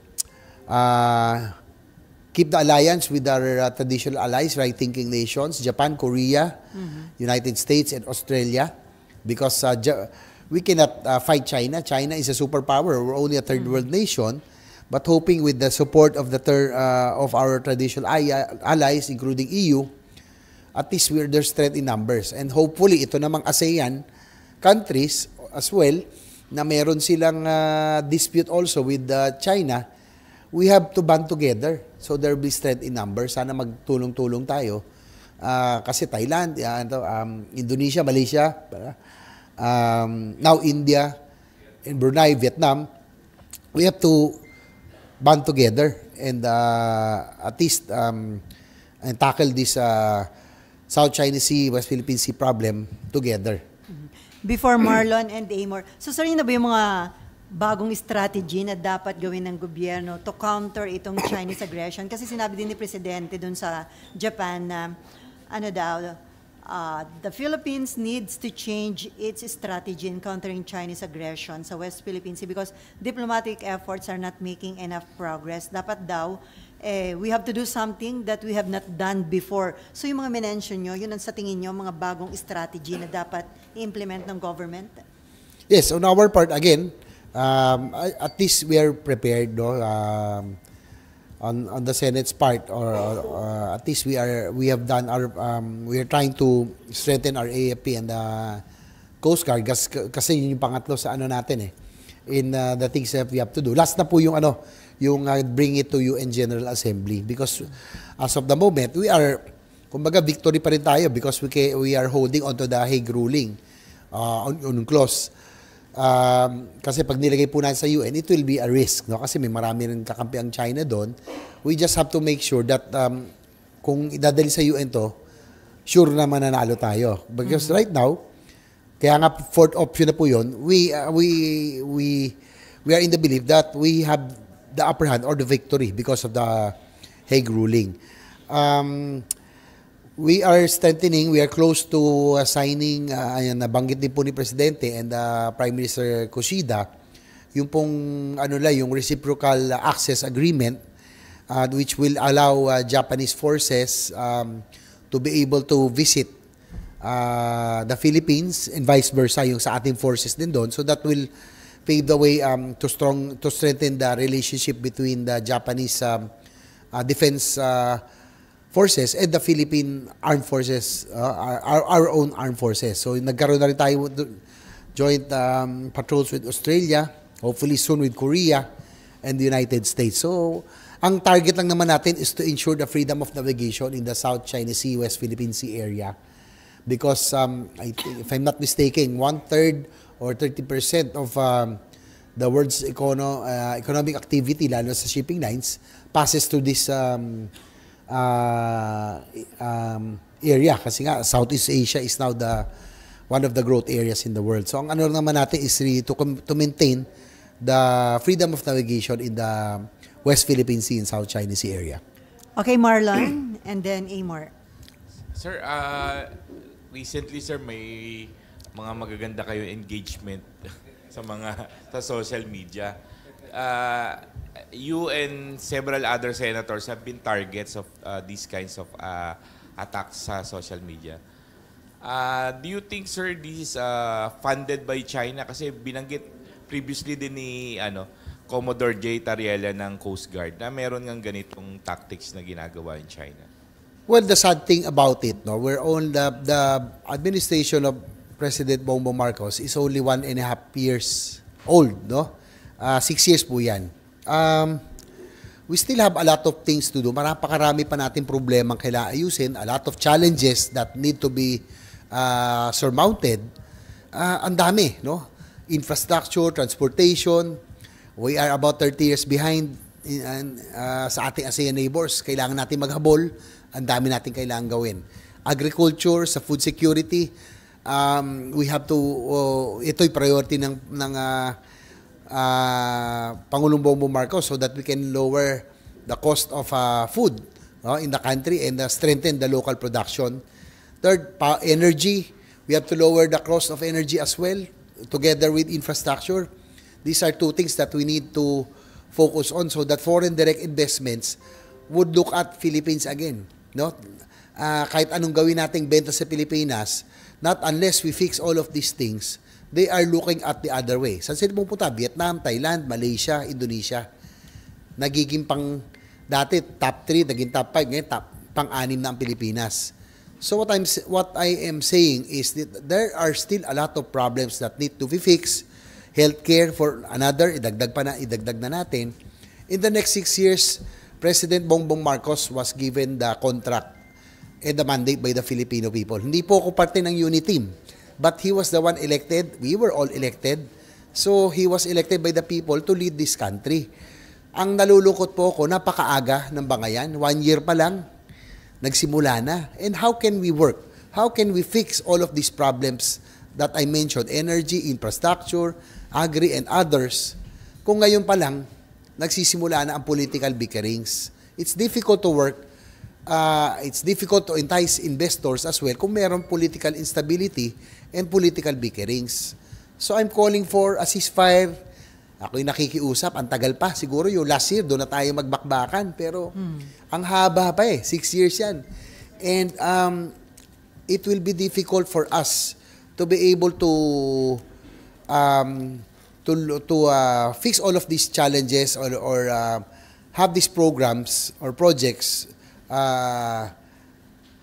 uh, keep the alliance with our uh, traditional allies, right-thinking nations, Japan, Korea, mm-hmm. United States, and Australia. Because uh, we cannot uh, fight China. China is a superpower. We're only a third mm. world nation. But hoping with the support of the ter- uh, of our traditional allies, including EU, at least we're, there's strength in numbers. And hopefully, ito namang ASEAN countries as well, na meron silang uh, dispute also with uh, China, we have to band together. So there will be strength in numbers. Sana magtulong-tulong tayo. Uh, kasi Thailand, uh, ano, um, Indonesia, Malaysia, uh, um, now India, in Brunei, Vietnam, we have to band together and uh, at least um, and tackle this uh, South China Sea, West Philippine Sea problem together. Mm-hmm. Before Marlon and Amor, so sir, yun na ba yung mga bagong strategy na dapat gawin ng gobyerno to counter itong Chinese aggression? Kasi sinabi din ni Presidente dun sa Japan na ano daw, Uh, the Philippines needs to change its strategy in countering Chinese aggression sa West Philippine Sea because diplomatic efforts are not making enough progress. Dapat daw, eh, we have to do something that we have not done before. So yung mga minention nyo, yun ang sa tingin nyo, mga bagong strategy na dapat i-implement ng government? Yes, on our part, again, um, at least we are prepared. No? Um, on, on the Senate's part, or uh, at least we are we have done our um, we are trying to strengthen our AFP and the uh, Coast Guard kasi, yun yung pangatlo sa ano natin eh in uh, the things that we have to do. Last na po yung ano yung uh, bring it to UN General Assembly because as of the moment we are kumbaga victory pa rin tayo because we we are holding onto the Hague ruling uh, on, on clause. Um, kasi pag nilagay po natin sa UN, it will be a risk. No? Kasi may marami rin kakampi ang China doon. We just have to make sure that um, kung idadali sa UN to, sure na mananalo tayo. Because mm-hmm. right now, kaya nga fourth option na po yun, we, uh, we, we, we are in the belief that we have the upper hand or the victory because of the Hague ruling. Um, We are strengthening, we are close to uh, signing, uh, ayan, nabanggit din po ni Presidente and uh, Prime Minister Kushida, yung pong ano la, yung reciprocal access agreement uh, which will allow uh, Japanese forces um, to be able to visit uh, the Philippines and vice versa yung sa ating forces din doon. So that will pave the way um, to strong to strengthen the relationship between the Japanese um, uh, defense uh, Forces and the Philippine Armed Forces, uh, our, our own armed forces. So nagkaroon na rin tayo joint um, patrols with Australia, hopefully soon with Korea and the United States. So ang target lang naman natin is to ensure the freedom of navigation in the South China Sea, West Philippine Sea area. Because um, I, if I'm not mistaken, one-third or 30% of um, the world's econo, uh, economic activity, lalo sa shipping lines, passes through this um, uh, um, area kasi nga Southeast Asia is now the one of the growth areas in the world. So ang ano naman natin is really to, to maintain the freedom of navigation in the West Philippine Sea and South Chinese Sea area. Okay, Marlon, and then Amor. Sir, uh, recently sir may mga magaganda kayo engagement sa mga sa social media. Uh, you and several other senators have been targets of uh, these kinds of uh, attacks sa social media. Uh, do you think, sir, this is uh, funded by China? Kasi binanggit previously din ni ano, Commodore J. Tariela ng Coast Guard na meron ng ganitong tactics na ginagawa in China. Well, the sad thing about it, no, we're on the, the administration of President Bongbong Marcos is only one and a half years old, no? Uh, six years po yan um, we still have a lot of things to do. Marapakarami pa natin problema ang kailangan ayusin, a lot of challenges that need to be uh, surmounted. Uh, ang dami, no? Infrastructure, transportation, we are about 30 years behind in, uh, sa ating ASEAN neighbors. Kailangan natin maghabol. Ang dami natin kailangan gawin. Agriculture, sa food security, um, we have to, uh, ito'y priority ng, ng uh, uh, Pangulong Bongbong Marcos so that we can lower the cost of uh, food no, in the country and uh, strengthen the local production. Third, energy. We have to lower the cost of energy as well together with infrastructure. These are two things that we need to focus on so that foreign direct investments would look at Philippines again. No? Uh, kahit anong gawin nating benta sa Pilipinas, not unless we fix all of these things, they are looking at the other way. Saan sila pupunta? Vietnam, Thailand, Malaysia, Indonesia. Nagiging pang, dati top 3, naging top 5, ngayon top, pang-anim na ang Pilipinas. So what I'm what I am saying is that there are still a lot of problems that need to be fixed. Healthcare for another, idagdag pa na, idagdag na natin. In the next six years, President Bongbong Marcos was given the contract and the mandate by the Filipino people. Hindi po ako parte ng unit team But he was the one elected. We were all elected. So he was elected by the people to lead this country. Ang nalulukot po ako, napakaaga ng bangayan. One year pa lang, nagsimula na. And how can we work? How can we fix all of these problems that I mentioned? Energy, infrastructure, agri, and others. Kung ngayon pa lang, nagsisimula na ang political bickerings. It's difficult to work. Uh, it's difficult to entice investors as well kung mayroong political instability and political bickerings. So I'm calling for a ceasefire. Ako'y nakikiusap, ang tagal pa. Siguro yung last year, doon na tayo magbakbakan. Pero hmm. ang haba pa eh, six years yan. And um, it will be difficult for us to be able to um, to, to uh, fix all of these challenges or, or uh, have these programs or projects uh,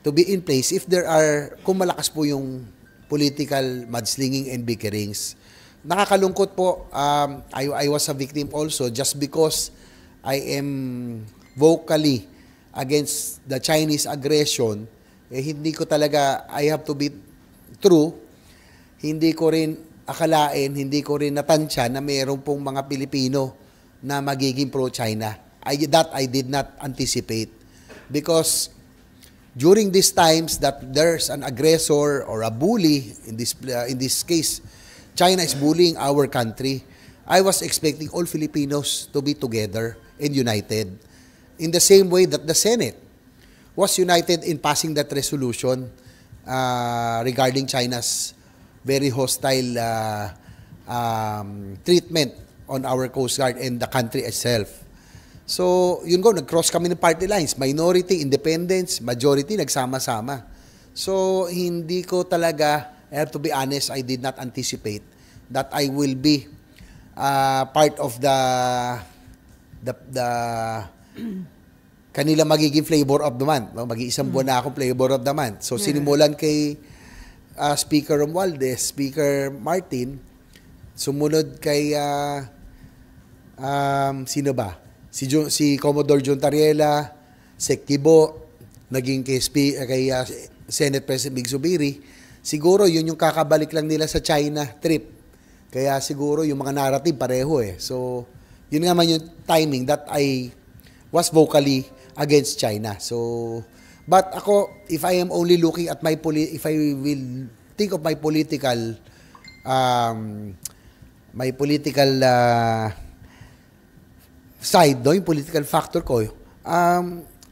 to be in place if there are, kung malakas po yung political mudslinging and bickerings. Nakakalungkot po, um, I, I was a victim also just because I am vocally against the Chinese aggression, eh, hindi ko talaga, I have to be true, hindi ko rin akalain, hindi ko rin natansya na mayroon pong mga Pilipino na magiging pro-China. I, that I did not anticipate. Because during these times that there's an aggressor or a bully in this uh, in this case China is bullying our country I was expecting all Filipinos to be together and united in the same way that the Senate was united in passing that resolution uh, regarding China's very hostile uh, um, treatment on our Coast Guard and the country itself. So, yun ko, nag-cross kami ng party lines. Minority, independence, majority, nagsama-sama. So, hindi ko talaga, I have to be honest, I did not anticipate that I will be uh, part of the the, the kanila magiging flavor of the month. No? Mag-iisang buwan na ako flavor of the month. So, sinimulan kay uh, Speaker Romualdez, Speaker Martin, sumunod kay uh, um, sino ba? si, Jun, si Commodore Juntariela, Sektibo, naging kay, SP, eh, kay uh, Senate President Big Zubiri, siguro yun yung kakabalik lang nila sa China trip. Kaya siguro yung mga narrative pareho eh. So, yun nga man yung timing that I was vocally against China. So, but ako, if I am only looking at my, poli- if I will think of my political um, my political uh, side, no, yung political factor ko, um,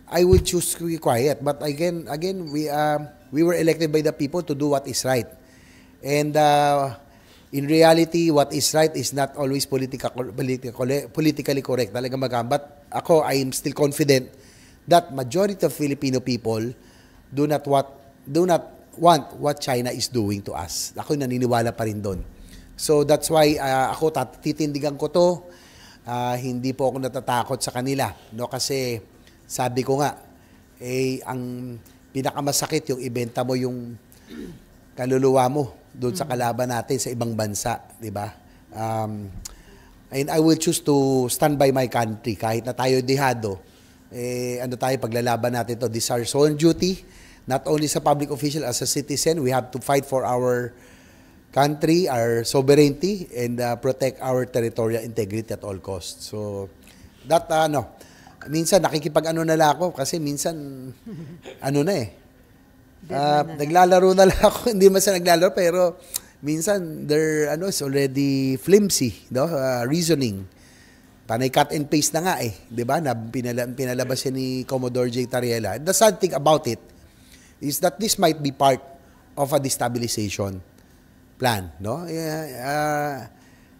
I would choose to be quiet. But again, again we, uh, we were elected by the people to do what is right. And uh, in reality, what is right is not always politica, politically correct. Talaga magam. But ako, I am still confident that majority of Filipino people do not what do not want what China is doing to us. Ako naniniwala pa rin doon. So that's why uh, ako tatitindigan ko to uh, hindi po ako natatakot sa kanila. No? Kasi sabi ko nga, eh, ang pinakamasakit yung ibenta mo yung kaluluwa mo doon sa mm. kalaban natin sa ibang bansa, di ba? Um, and I will choose to stand by my country kahit na tayo dihado. Eh, ano tayo, paglalaban natin to This is our sole duty, not only sa public official, as a citizen, we have to fight for our country, our sovereignty, and uh, protect our territorial integrity at all costs. So, that ano, minsan nakikipag-ano na lang ako kasi minsan, ano na eh. Uh, na naglalaro na lang ako. Hindi man naglalaro, pero minsan, there, ano, is already flimsy, no? Uh, reasoning. Panay cut and paste na nga eh. Di ba? Na pinala, pinalabas ni Commodore J. Tariela. The sad thing about it is that this might be part of a destabilization plan. No? Uh,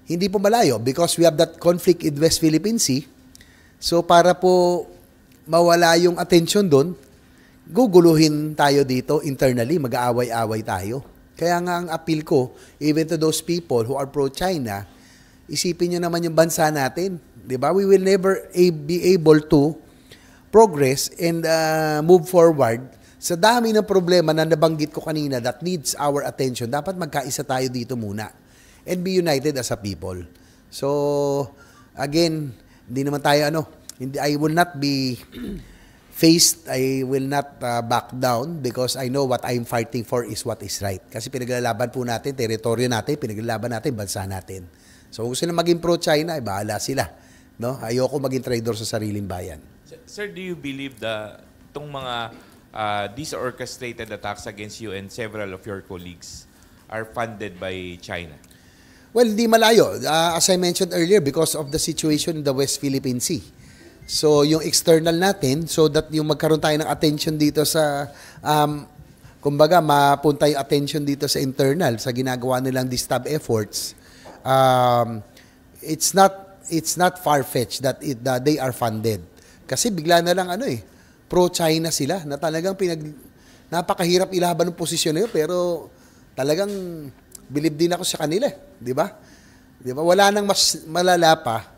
hindi po malayo because we have that conflict in West Philippine Sea. So para po mawala yung attention doon, guguluhin tayo dito internally, mag-aaway-away tayo. Kaya nga ang appeal ko, even to those people who are pro-China, isipin nyo naman yung bansa natin. Di ba? We will never be able to progress and uh, move forward sa dami ng problema na nabanggit ko kanina that needs our attention, dapat magkaisa tayo dito muna and be united as a people. So, again, hindi naman tayo ano, hindi, I will not be faced, I will not uh, back down because I know what I'm fighting for is what is right. Kasi pinaglalaban po natin, teritoryo natin, pinaglalaban natin, bansa natin. So kung sila maging pro-China, eh, bahala sila. No? Ayoko maging traitor sa sariling bayan. Sir, do you believe the itong mga Uh, these orchestrated attacks against you and several of your colleagues are funded by China. Well, hindi malayo. Uh, as I mentioned earlier, because of the situation in the West Philippine Sea. So, yung external natin, so that yung magkaroon tayo ng attention dito sa, um, kumbaga, mapunta yung attention dito sa internal, sa ginagawa nilang disturb efforts, um, it's not it's not far-fetched that, it, that they are funded. Kasi bigla na lang ano eh, pro-China sila na talagang pinag napakahirap ilaban ng posisyon na yun, pero talagang believe din ako sa kanila, di ba? Di ba? Wala nang mas malala pa.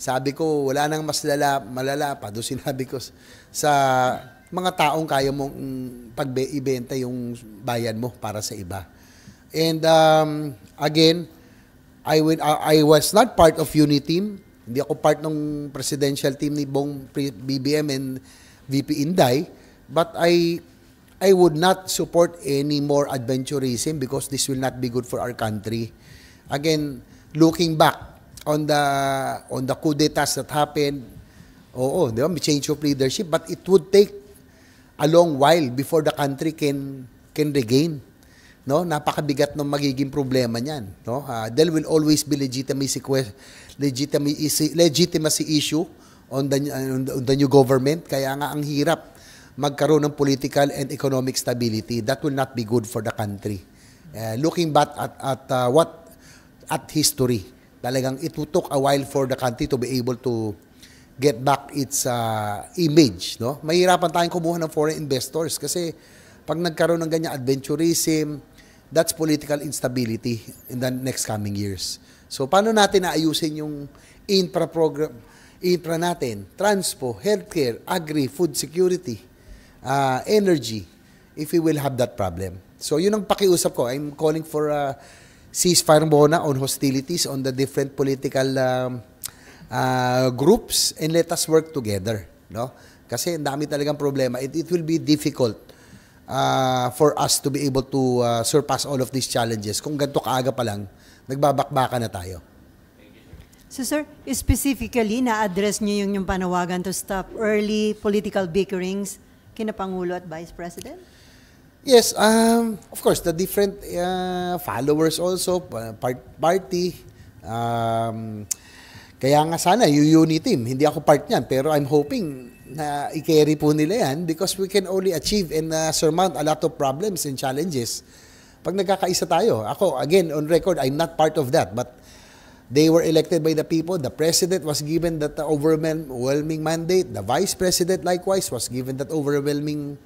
Sabi ko, wala nang mas lala, malala pa. Doon sinabi ko sa mga taong kaya mong pag-ibenta yung bayan mo para sa iba. And um, again, I, will, uh, I was not part of Unity team. Hindi ako part ng presidential team ni Bong BBM and VP Inday, but I I would not support any more adventurism because this will not be good for our country. Again, looking back on the on the coup d'etats that happened, oo, di ba, may change of leadership, but it would take a long while before the country can can regain. No, napakabigat ng magiging problema niyan, no? Uh, there will always be legitimacy legitimacy legitimacy issue on the, on the new government. Kaya nga ang hirap magkaroon ng political and economic stability. That will not be good for the country. Uh, looking back at, at uh, what at history, talagang it took a while for the country to be able to get back its uh, image. No? Mahirapan tayong kumuha ng foreign investors kasi pag nagkaroon ng ganyan adventurism, that's political instability in the next coming years. So paano natin naayusin yung infra program infra natin, transpo, healthcare, agri, food security, uh, energy, if we will have that problem. So yun ang pakiusap ko. I'm calling for a ah, ceasefire bona on hostilities on the different political um, uh, groups and let us work together. No? Kasi ang dami talagang problema. It, it will be difficult uh, for us to be able to uh, surpass all of these challenges kung ganito kaaga pa lang nagbabakbaka na tayo. So sir, specifically, na-address niyo yung, yung panawagan to stop early political bickerings kina Pangulo at Vice President? Yes, um, of course, the different uh, followers also, part party. Um, kaya nga sana, UUNI team, hindi ako part niyan, pero I'm hoping na i-carry po nila yan because we can only achieve and uh, surmount a lot of problems and challenges pag nagkakaisa tayo. Ako, again, on record, I'm not part of that, but They were elected by the people. The president was given that overwhelming mandate. The vice president likewise was given that overwhelming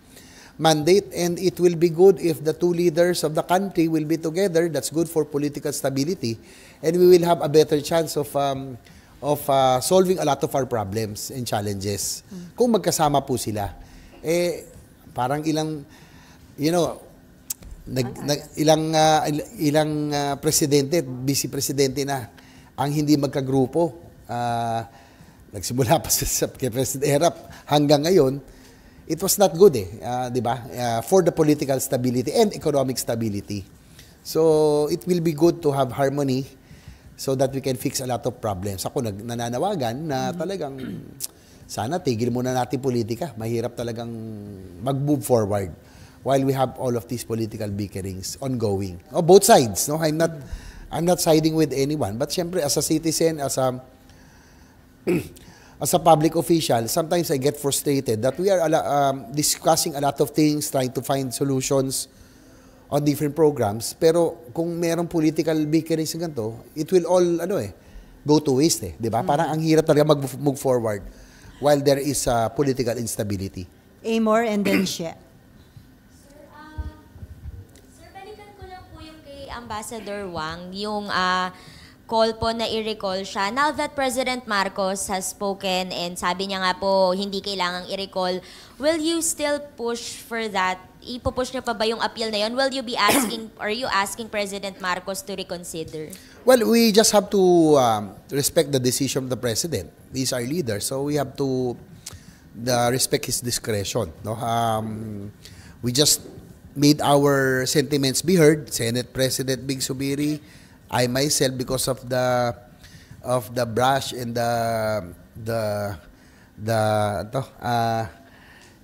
mandate. And it will be good if the two leaders of the country will be together. That's good for political stability. And we will have a better chance of um, of uh, solving a lot of our problems and challenges. Mm. Kung magkasama po sila. Eh, parang ilang, you know, nag, nag, ilang, uh, ilang uh, presidente, vice presidente na ang hindi magkagrupo. Uh, nagsimula pa sa kay President Erap hanggang ngayon, it was not good eh, uh, 'di ba? Uh, for the political stability and economic stability. So, it will be good to have harmony so that we can fix a lot of problems. Ako nag nananawagan na mm. talagang sana tigil muna natin politika. Mahirap talagang mag-move forward while we have all of these political bickerings ongoing. Oh, both sides, no? I'm not I'm not siding with anyone. But syempre, as a citizen, as a, as a public official, sometimes I get frustrated that we are um, discussing a lot of things, trying to find solutions on different programs. Pero kung merong political bickering ng ganito, it will all, ano eh, go to waste eh. Di ba? Mm. Parang ang hirap talaga mag-move forward while there is a uh, political instability. Amor and then Shea. Ambassador Wang yung uh, call po na i-recall siya. Now that President Marcos has spoken and sabi niya nga po hindi kailangan i-recall, will you still push for that? Ipo-push niyo pa ba yung appeal na yun? Will you be asking, are you asking President Marcos to reconsider? Well, we just have to um, respect the decision of the President. He's our leader, so we have to the, uh, respect his discretion. No? Um, we just made our sentiments be heard, Senate President Big Subiri, I myself because of the of the brush and the the the to, ano, uh, ah,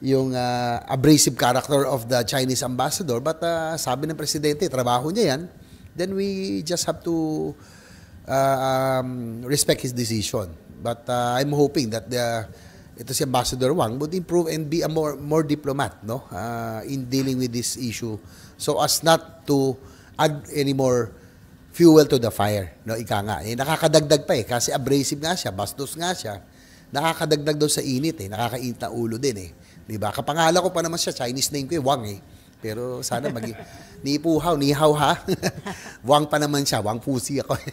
yung uh, abrasive character of the Chinese ambassador but uh, sabi ng presidente trabaho niya yan then we just have to uh, um, respect his decision but uh, I'm hoping that the ito si Ambassador Wang would improve and be a more more diplomat no uh, in dealing with this issue so as not to add any more fuel to the fire no ika nga eh, nakakadagdag pa eh kasi abrasive nga siya bastos nga siya nakakadagdag daw sa init eh nakakainit na ulo din eh di ba kapangalan ko pa naman siya Chinese name ko eh Wang eh pero sana mag ni puhaw ni haw ha Wang pa naman siya Wang pusi ako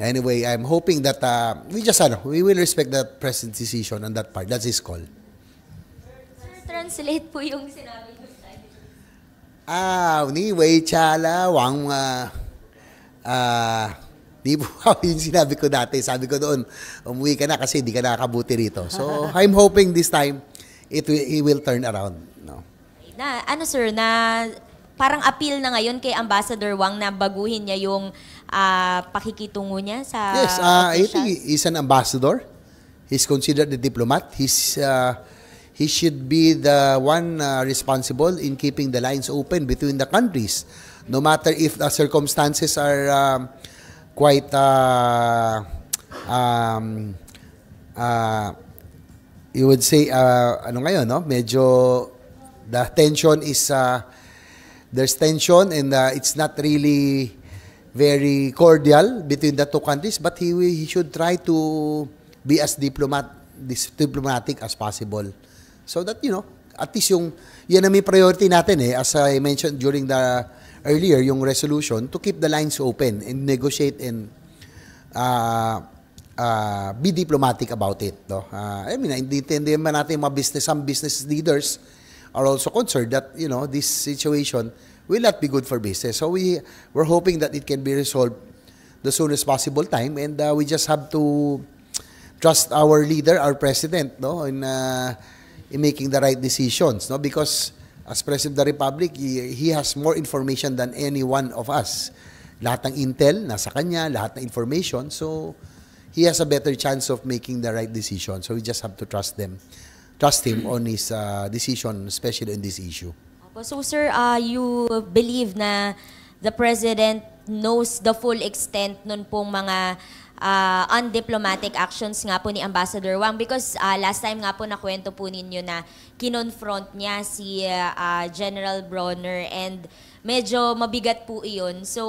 Anyway, I'm hoping that uh, we just ano, we will respect the president's decision on that part. That's his call. Sir, translate po yung sinabi ko Ah, ni Wei Chala, Wang, ah, uh, di po yung sinabi ko dati. Sabi ko doon, umuwi ka na kasi di ka nakakabuti rito. So, I'm hoping this time, it will, he will turn around. No? Na, ano sir, na parang appeal na ngayon kay Ambassador Wang na baguhin niya yung uh, pakikitungo niya sa Yes, uh, I think he's an ambassador. He's considered a diplomat. He's uh, he should be the one uh, responsible in keeping the lines open between the countries no matter if the circumstances are um, quite uh, um, uh, you would say uh, ano ngayon no medyo the tension is uh, there's tension and uh, it's not really very cordial between the two countries, but he, he should try to be as diplomat, this diplomatic as possible. So that, you know, at least yung, yan ang may priority natin eh, as I mentioned during the earlier, yung resolution, to keep the lines open and negotiate and uh, uh, be diplomatic about it. No? Uh, I mean, hindi intindihan man natin mga business, some business leaders are also concerned that, you know, this situation will not be good for business. So we we're hoping that it can be resolved the soonest possible time and uh, we just have to trust our leader, our president, no, in uh, in making the right decisions, no, because as president of the republic, he, he has more information than any one of us. Lahat ng intel nasa kanya, lahat ng information. So he has a better chance of making the right decision. So we just have to trust them. Trust him on his uh, decision, especially on this issue po. So sir, uh, you believe na the President knows the full extent nun pong mga uh, undiplomatic actions nga po ni Ambassador Wang because uh, last time nga po nakwento po ninyo na kinonfront niya si uh, uh, General Bronner and medyo mabigat po iyon. So,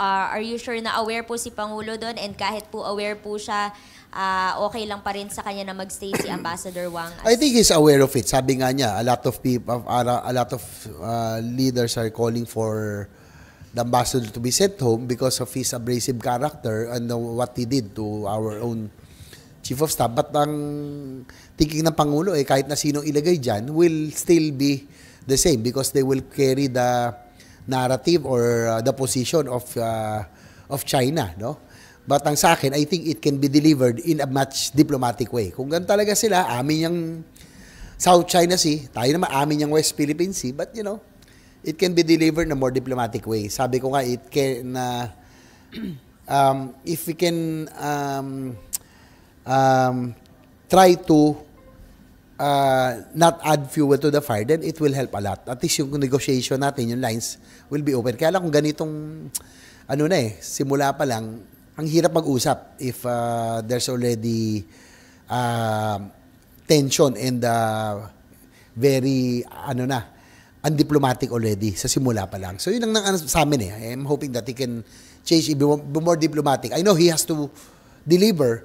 uh, are you sure na aware po si Pangulo doon and kahit po aware po siya uh, okay lang pa rin sa kanya na magstay si Ambassador Wang? As I think he's aware of it. Sabi nga niya, a lot of people, a lot of uh, leaders are calling for the ambassador to be sent home because of his abrasive character and what he did to our own chief of staff. But ang thinking ng Pangulo, eh, kahit na sino ilagay dyan, will still be the same because they will carry the narrative or uh, the position of uh, of China, no? But ang sa akin, I think it can be delivered in a much diplomatic way. Kung ganun talaga sila, amin yung South China Sea, tayo naman amin yung West Philippine Sea, but you know, it can be delivered in a more diplomatic way. Sabi ko nga, it can, uh, um, if we can um, um, try to uh, not add fuel to the fire, then it will help a lot. At least yung negotiation natin, yung lines, will be open. Kaya lang kung ganitong, ano na eh, simula pa lang, ang hirap mag-usap if uh, there's already uh, tension and uh, very ano na undiplomatic already sa simula pa lang. So yun lang nang ano sa amin eh. I'm hoping that he can change be more diplomatic. I know he has to deliver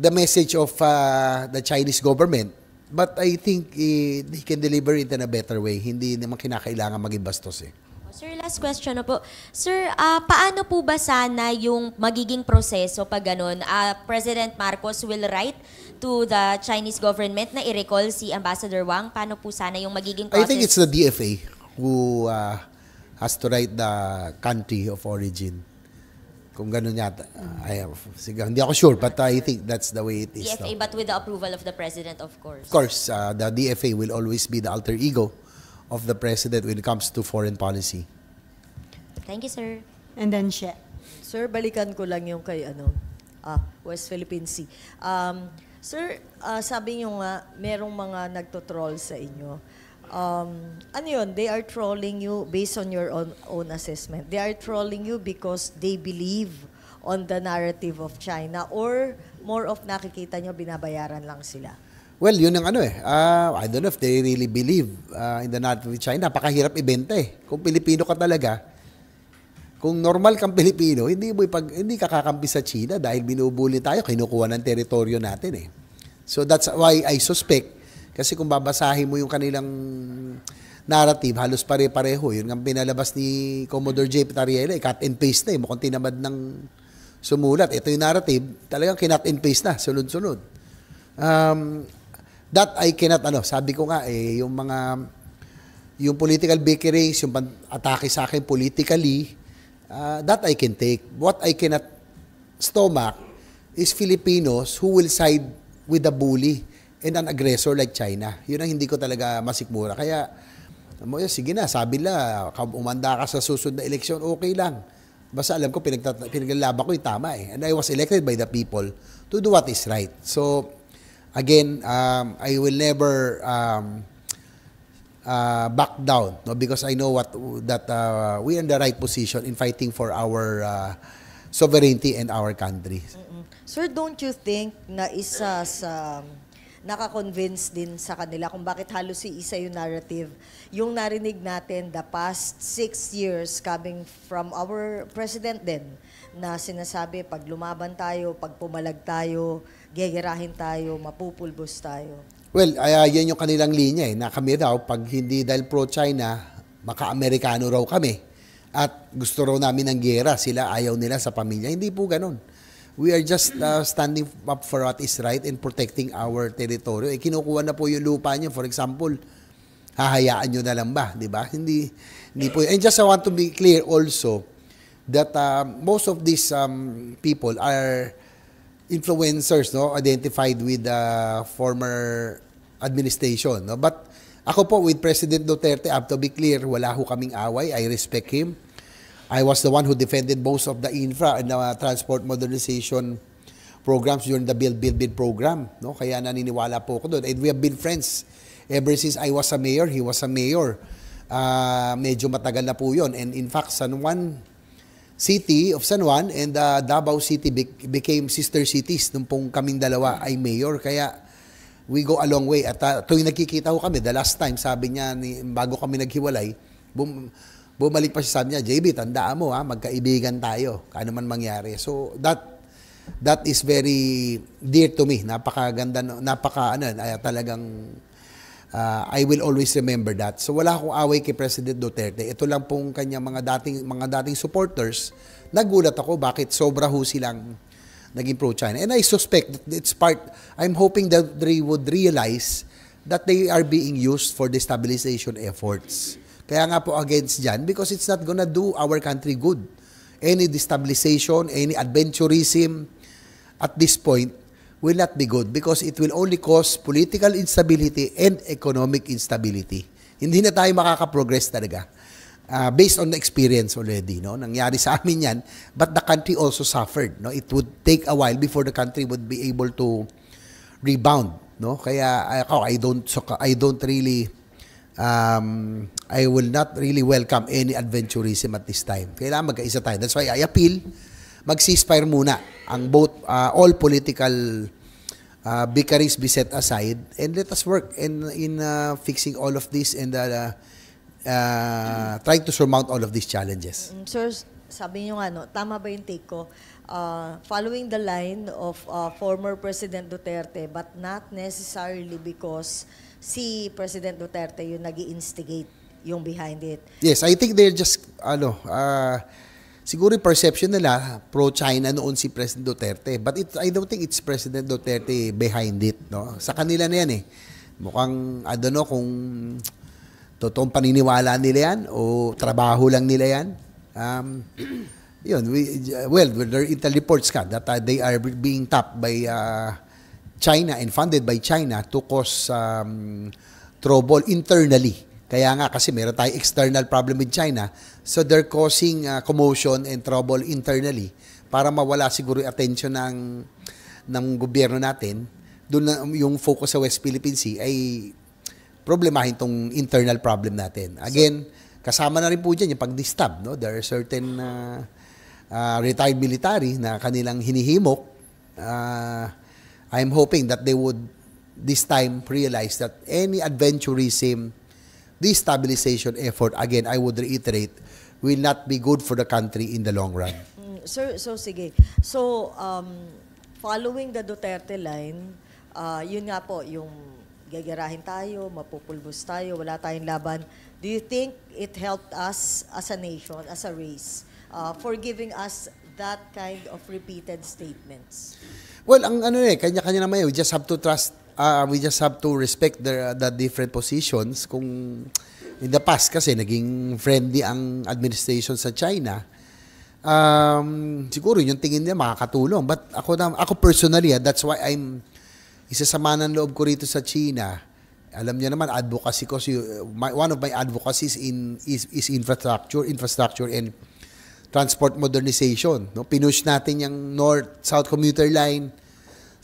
the message of uh, the Chinese government but I think he, he can deliver it in a better way. Hindi naman kinakailangan maging bastos eh. Sir, last question na po. Sir, uh, paano po ba sana yung magiging proseso pag ganun? Uh, President Marcos will write to the Chinese government na i-recall si Ambassador Wang. Paano po sana yung magiging process? I think it's the DFA who uh, has to write the country of origin. Kung ganun yata. Uh, I have, sige, hindi ako sure, but I think that's the way it is. DFA, no? but with the approval of the President, of course. Of course. Uh, the DFA will always be the alter ego of the President when it comes to foreign policy. Thank you, sir. And then siya. Sir, balikan ko lang yung kay ano, ah, West Philippine Sea. Um, sir, uh, sabi nyo nga, merong mga nagtotroll sa inyo. Um, ano yun? They are trolling you based on your own, own assessment. They are trolling you because they believe on the narrative of China or more of nakikita nyo, binabayaran lang sila. Well, yun ang ano eh. Uh, I don't know if they really believe uh, in the narrative of China. Napakahirap ibenta eh. Kung Pilipino ka talaga, kung normal kang Pilipino, hindi mo ipag, hindi ka sa China dahil binubuli tayo, kinukuha ng teritoryo natin eh. So that's why I suspect kasi kung babasahin mo yung kanilang narrative, halos pare-pareho. Yun ang pinalabas ni Commodore J. Pitariela, eh, cut and paste na eh. Mukhang tinamad ng sumulat. Ito yung narrative, talagang kinut and paste na, sunod-sunod. Um, That I cannot, ano, sabi ko nga, eh, yung mga, yung political bickerings, yung atake sa akin politically, uh, that I can take. What I cannot stomach is Filipinos who will side with the bully and an aggressor like China. Yun ang hindi ko talaga masikmura. Kaya, mo, sige na, sabi la, umanda ka sa susunod na eleksyon, okay lang. Basta alam ko, pinaglaban ko yung eh, tama eh. And I was elected by the people to do what is right. So, again, um, I will never um, uh, back down no? because I know what that uh, we are in the right position in fighting for our uh, sovereignty and our country. Mm-mm. Sir, don't you think na isa sa um, nakakonvince din sa kanila kung bakit halos isa yung narrative. Yung narinig natin the past six years coming from our president din na sinasabi pag lumaban tayo, pag pumalag tayo, gegerahin tayo, mapupulbos tayo. Well, uh, yan yung kanilang linya eh, na kami raw, pag hindi dahil pro-China, maka-Amerikano raw kami. At gusto raw namin ng gera, sila ayaw nila sa pamilya. Hindi po ganun. We are just uh, standing up for what is right and protecting our territory. Eh, kinukuha na po yung lupa niyo. For example, hahayaan nyo na lang ba? Di ba? Hindi, hindi po. And just I want to be clear also that uh, most of these um, people are influencers no identified with the uh, former administration no but ako po with President Duterte up to be clear wala ho kaming away I respect him I was the one who defended most of the infra and the uh, transport modernization programs during the Build Build Build program no kaya naniniwala po ako doon and we have been friends ever since I was a mayor he was a mayor uh, medyo matagal na po yon and in fact San Juan City of San Juan and uh, Davao City be- became sister cities nung pong kaming dalawa ay mayor. Kaya we go a long way. At uh, tuwing nagkikita ko kami, the last time, sabi niya, ni, bago kami naghiwalay, bum- bumalik pa siya, sabi niya, JB, tandaan mo ha, magkaibigan tayo, ano man mangyari. So that that is very dear to me. Napakaganda, napaka ano, ay, talagang Uh, I will always remember that. So wala akong away kay President Duterte. Ito lang pong kanya mga dating mga dating supporters. Nagulat ako bakit sobra ho silang naging pro-China. And I suspect that it's part, I'm hoping that they would realize that they are being used for the stabilization efforts. Kaya nga po against dyan because it's not gonna do our country good. Any destabilization, any adventurism, at this point, will not be good because it will only cause political instability and economic instability. Hindi na tayo makaka-progress talaga. Uh, based on the experience already, no? Nangyari sa amin yan. But the country also suffered, no? It would take a while before the country would be able to rebound, no? Kaya ako, oh, I don't, so, I don't really, um, I will not really welcome any adventurism at this time. Kailangan magkaisa tayo. That's why I appeal mag-ceasefire muna ang both uh, all political uh, bicaries be set aside and let us work in in uh, fixing all of this and uh, uh, trying to surmount all of these challenges. Mm, sir, sabi niyo nga, no, tama ba yung take ko? Uh, following the line of uh, former President Duterte but not necessarily because si President Duterte yung nag instigate yung behind it. Yes, I think they're just, ano, uh, siguro yung perception nila pro-China noon si President Duterte. But it, I don't think it's President Duterte behind it. No? Sa kanila na yan eh. Mukhang, I don't know kung totoong paniniwala nila yan o trabaho lang nila yan. Um, yun, we, well, there intel reports ka that uh, they are being tapped by uh, China and funded by China to cause um, trouble internally kaya nga kasi meron tayong external problem with China. So they're causing uh, commotion and trouble internally para mawala siguro yung attention ng ng gobyerno natin. Doon na, um, yung focus sa West Philippine Sea ay problemahin tong internal problem natin. Again, kasama na rin po dyan yung pag-disturb. No? There are certain uh, uh, retired military na kanilang hinihimok. Uh, I'm hoping that they would this time realize that any adventurism stabilization effort, again, I would reiterate, will not be good for the country in the long run. Mm, sir, so sige. So, um, following the Duterte line, uh, yun nga po, yung gagarahin tayo, mapupulbos tayo, wala tayong laban. Do you think it helped us as a nation, as a race, uh, for giving us that kind of repeated statements? Well, ang ano eh, kanya-kanya naman eh, we just have to trust uh, we just have to respect the, the different positions. Kung in the past kasi naging friendly ang administration sa China, um, siguro yung tingin niya makakatulong. But ako, na, ako personally, ah, that's why I'm isasama ng loob ko rito sa China. Alam niyo naman, advocacy ko, my, one of my advocacies in, is, is infrastructure, infrastructure and transport modernization. No? Pinush natin yung North-South commuter line,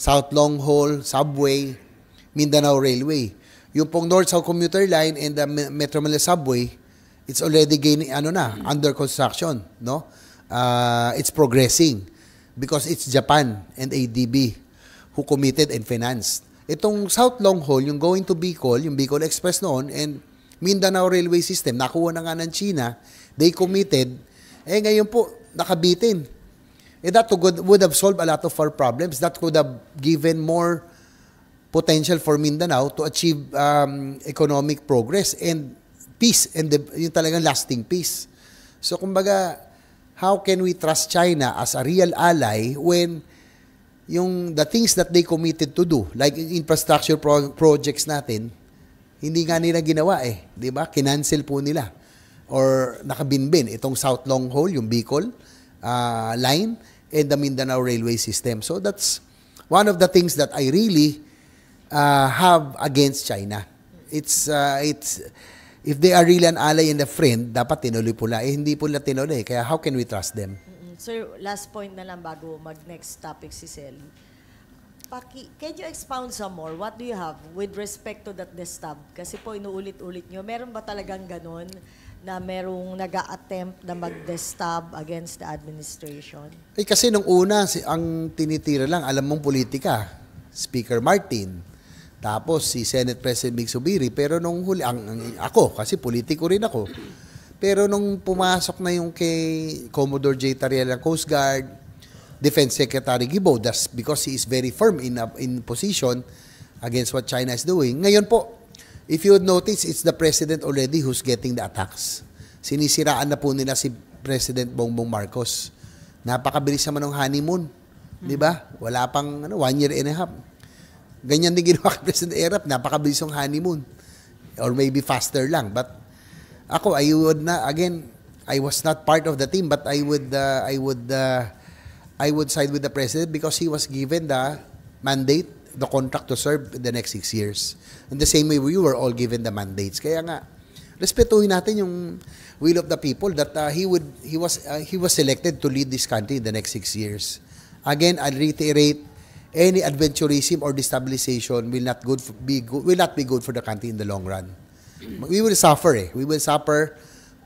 South Long Haul, Subway, Mindanao Railway. Yung pong North-South Commuter Line and the Metro Manila Subway, it's already gaining, ano na, under construction, no? Uh, it's progressing because it's Japan and ADB who committed and financed. Itong South Long Haul, yung going to Bicol, yung Bicol Express noon, and Mindanao Railway System, nakuha na nga ng China, they committed, eh ngayon po, nakabitin eh, that would have solved a lot of our problems. That could have given more potential for Mindanao to achieve um, economic progress and peace and the, yung talagang lasting peace. So kumbaga, how can we trust China as a real ally when yung the things that they committed to do, like infrastructure pro- projects natin, hindi nga nila ginawa eh. Di ba? Kinancel po nila. Or nakabinbin itong South Long Hole, yung Bicol uh, line and the Mindanao railway system. So that's one of the things that I really uh, have against China. It's uh, it's if they are really an ally and a friend, dapat tinuloy pula. Eh, hindi pula tinuloy. Eh. Kaya how can we trust them? Mm Sir, last point na lang bago mag-next topic si Sally. Paki, can you expound some more? What do you have with respect to that destab? Kasi po, inuulit-ulit nyo. Meron ba talagang ganun? na merong nag attempt na mag-destab against the administration? Eh kasi nung una, si, ang tinitira lang, alam mong politika, Speaker Martin, tapos si Senate President Big Subiri, pero nung huli, ang, ang, ako, kasi politiko rin ako, pero nung pumasok na yung kay Commodore J. Tariel ng Coast Guard, Defense Secretary Gibo, that's because he is very firm in, uh, in position against what China is doing. Ngayon po, If you would notice, it's the president already who's getting the attacks. Sinisiraan na po nila si President Bongbong Marcos. Napakabilis naman ng honeymoon. Mm-hmm. Di ba? Wala pang ano, one year and a half. Ganyan din ginawa kay President Erap. Napakabilis ng honeymoon. Or maybe faster lang. But ako, I would na, again, I was not part of the team, but I would, uh, I would, uh, I would side with the president because he was given the mandate the contract to serve the next six years. In the same way, we were all given the mandates. Kaya nga, respetuhin natin yung will of the people that uh, he would he was uh, he was selected to lead this country in the next six years. Again, I reiterate, any adventurism or destabilization will not good for, be good, will not be good for the country in the long run. We will suffer eh. We will suffer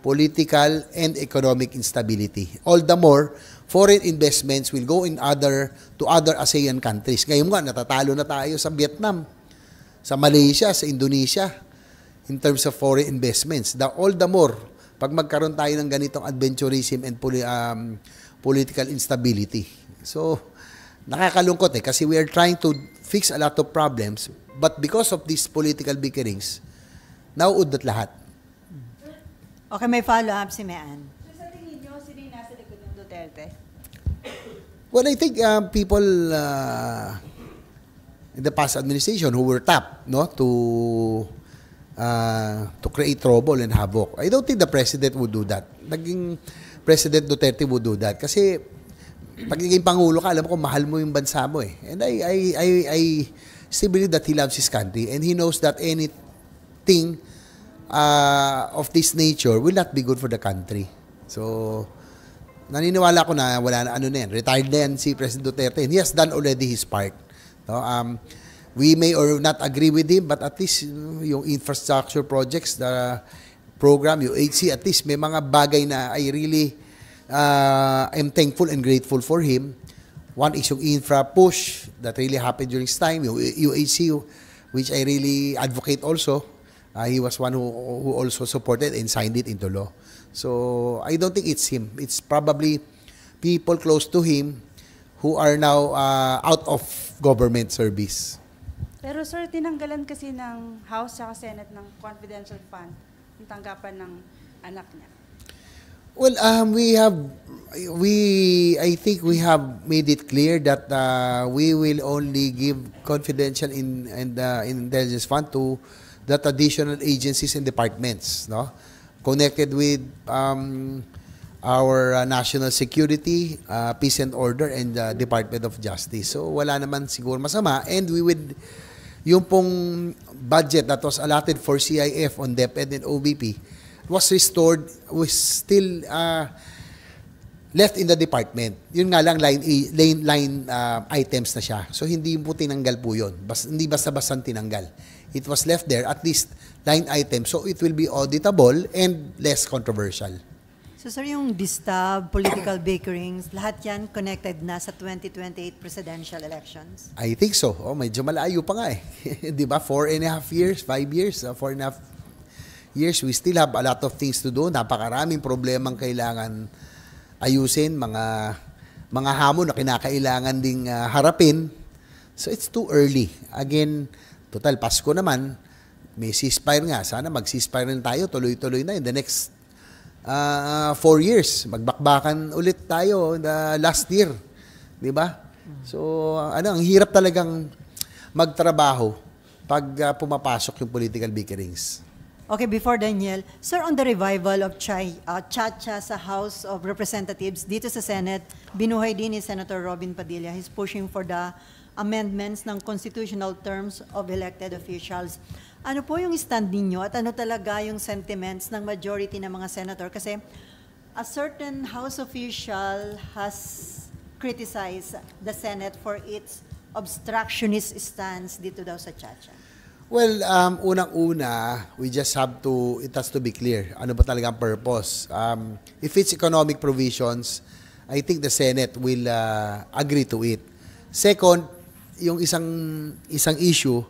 political and economic instability. All the more foreign investments will go in other to other ASEAN countries. Ngayon nga, natatalo na tayo sa Vietnam, sa Malaysia, sa Indonesia in terms of foreign investments. The, all the more, pag magkaroon tayo ng ganitong adventurism and um, political instability. So, nakakalungkot eh kasi we are trying to fix a lot of problems but because of these political bickerings, nauudot lahat. Okay, may follow-up si Mean. Well, I think um, people uh, in the past administration who were tapped no, to uh, to create trouble and havoc. I don't think the president would do that. Naging President Duterte would do that kasi pag naging pangulo ka, alam ko mahal mo yung bansa mo eh. And I I I I still believe that he loves his country and he knows that anything uh, of this nature will not be good for the country. So naniniwala ko na wala na ano na yan, retired na yan si President Duterte. And he has done already his part. No? Um, we may or not agree with him, but at least yung infrastructure projects, the program, yung HC, at least may mga bagay na I really uh, am thankful and grateful for him. One is yung infra push that really happened during his time, yung UHC, which I really advocate also. Uh, he was one who, who also supported and signed it into law. So, I don't think it's him. It's probably people close to him who are now uh, out of government service. Pero sir, tinanggalan kasi ng House at Senate ng confidential fund ang tanggapan ng anak niya. Well, um, we have, we, I think we have made it clear that uh, we will only give confidential in, in the intelligence fund to the additional agencies and departments, no? connected with um, our uh, national security, uh, peace and order, and the uh, Department of Justice. So wala naman siguro masama. And we would, yung pong budget that was allotted for CIF on DepEd e and OBP was restored, was still uh, left in the department. Yun nga lang line, line, line uh, items na siya. So hindi po tinanggal po yun. Bas, hindi basta-basta tinanggal. It was left there at least nine items. So it will be auditable and less controversial. So sir, yung disturb, political bakerings, lahat yan connected na sa 2028 presidential elections? I think so. Oh, medyo malayo pa nga eh. Di ba? Four and a half years, five years, uh, four and a half years, we still have a lot of things to do. Napakaraming problemang kailangan ayusin, mga mga hamon na kinakailangan ding uh, harapin. So it's too early. Again, total Pasko naman, may ceasefire nga. Sana mag-ceasefire na tayo. Tuloy-tuloy na in the next uh, four years. Magbakbakan ulit tayo na last year. Di ba? So, ano, ang hirap talagang magtrabaho pag uh, pumapasok yung political bickerings. Okay, before Daniel, sir, on the revival of Chai, uh, Chacha sa House of Representatives dito sa Senate, binuhay din ni Senator Robin Padilla. He's pushing for the amendments ng constitutional terms of elected officials. Ano po yung stand ninyo at ano talaga yung sentiments ng majority ng mga senator? Kasi a certain House official has criticized the Senate for its obstructionist stance dito daw sa Chacha. Well, um, unang-una, we just have to, it has to be clear. Ano ba talaga ang purpose? Um, if it's economic provisions, I think the Senate will uh, agree to it. Second, yung isang isang issue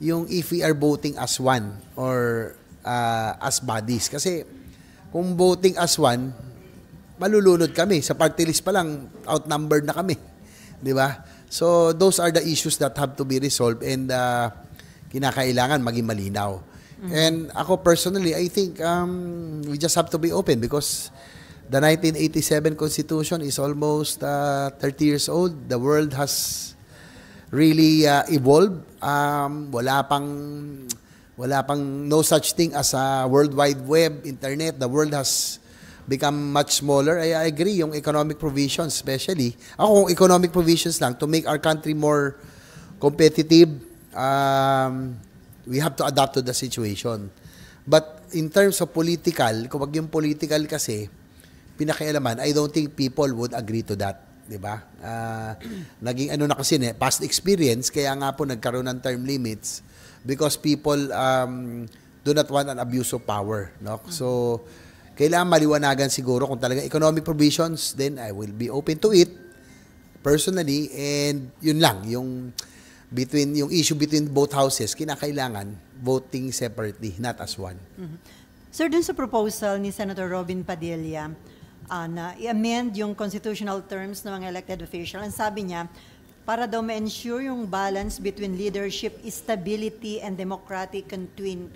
yung if we are voting as one or uh, as bodies. Kasi kung voting as one, malulunod kami. Sa party list pa lang, outnumbered na kami. Di ba? So, those are the issues that have to be resolved and uh, kinakailangan maging malinaw. Mm-hmm. And ako personally, I think um, we just have to be open because the 1987 Constitution is almost uh, 30 years old. The world has really uh, evolved. Um, wala pang wala pang no such thing as a world wide web, internet. The world has become much smaller. I, I agree, yung economic provisions especially. Ako, yung economic provisions lang to make our country more competitive, um, we have to adapt to the situation. But in terms of political, kung yung political kasi, pinakialaman, I don't think people would agree to that. 'di ba? Uh, naging ano na kasi eh, past experience kaya nga po nagkaroon ng term limits because people um, do not want an abuse of power, no? So kailangan maliwanagan siguro kung talaga economic provisions then I will be open to it personally and yun lang yung between yung issue between both houses kinakailangan voting separately not as one. Mm-hmm. Sir, dun sa proposal ni Senator Robin Padilla, uh, na i-amend yung constitutional terms ng mga elected official. Ang sabi niya, para daw ma-ensure yung balance between leadership, stability, and democratic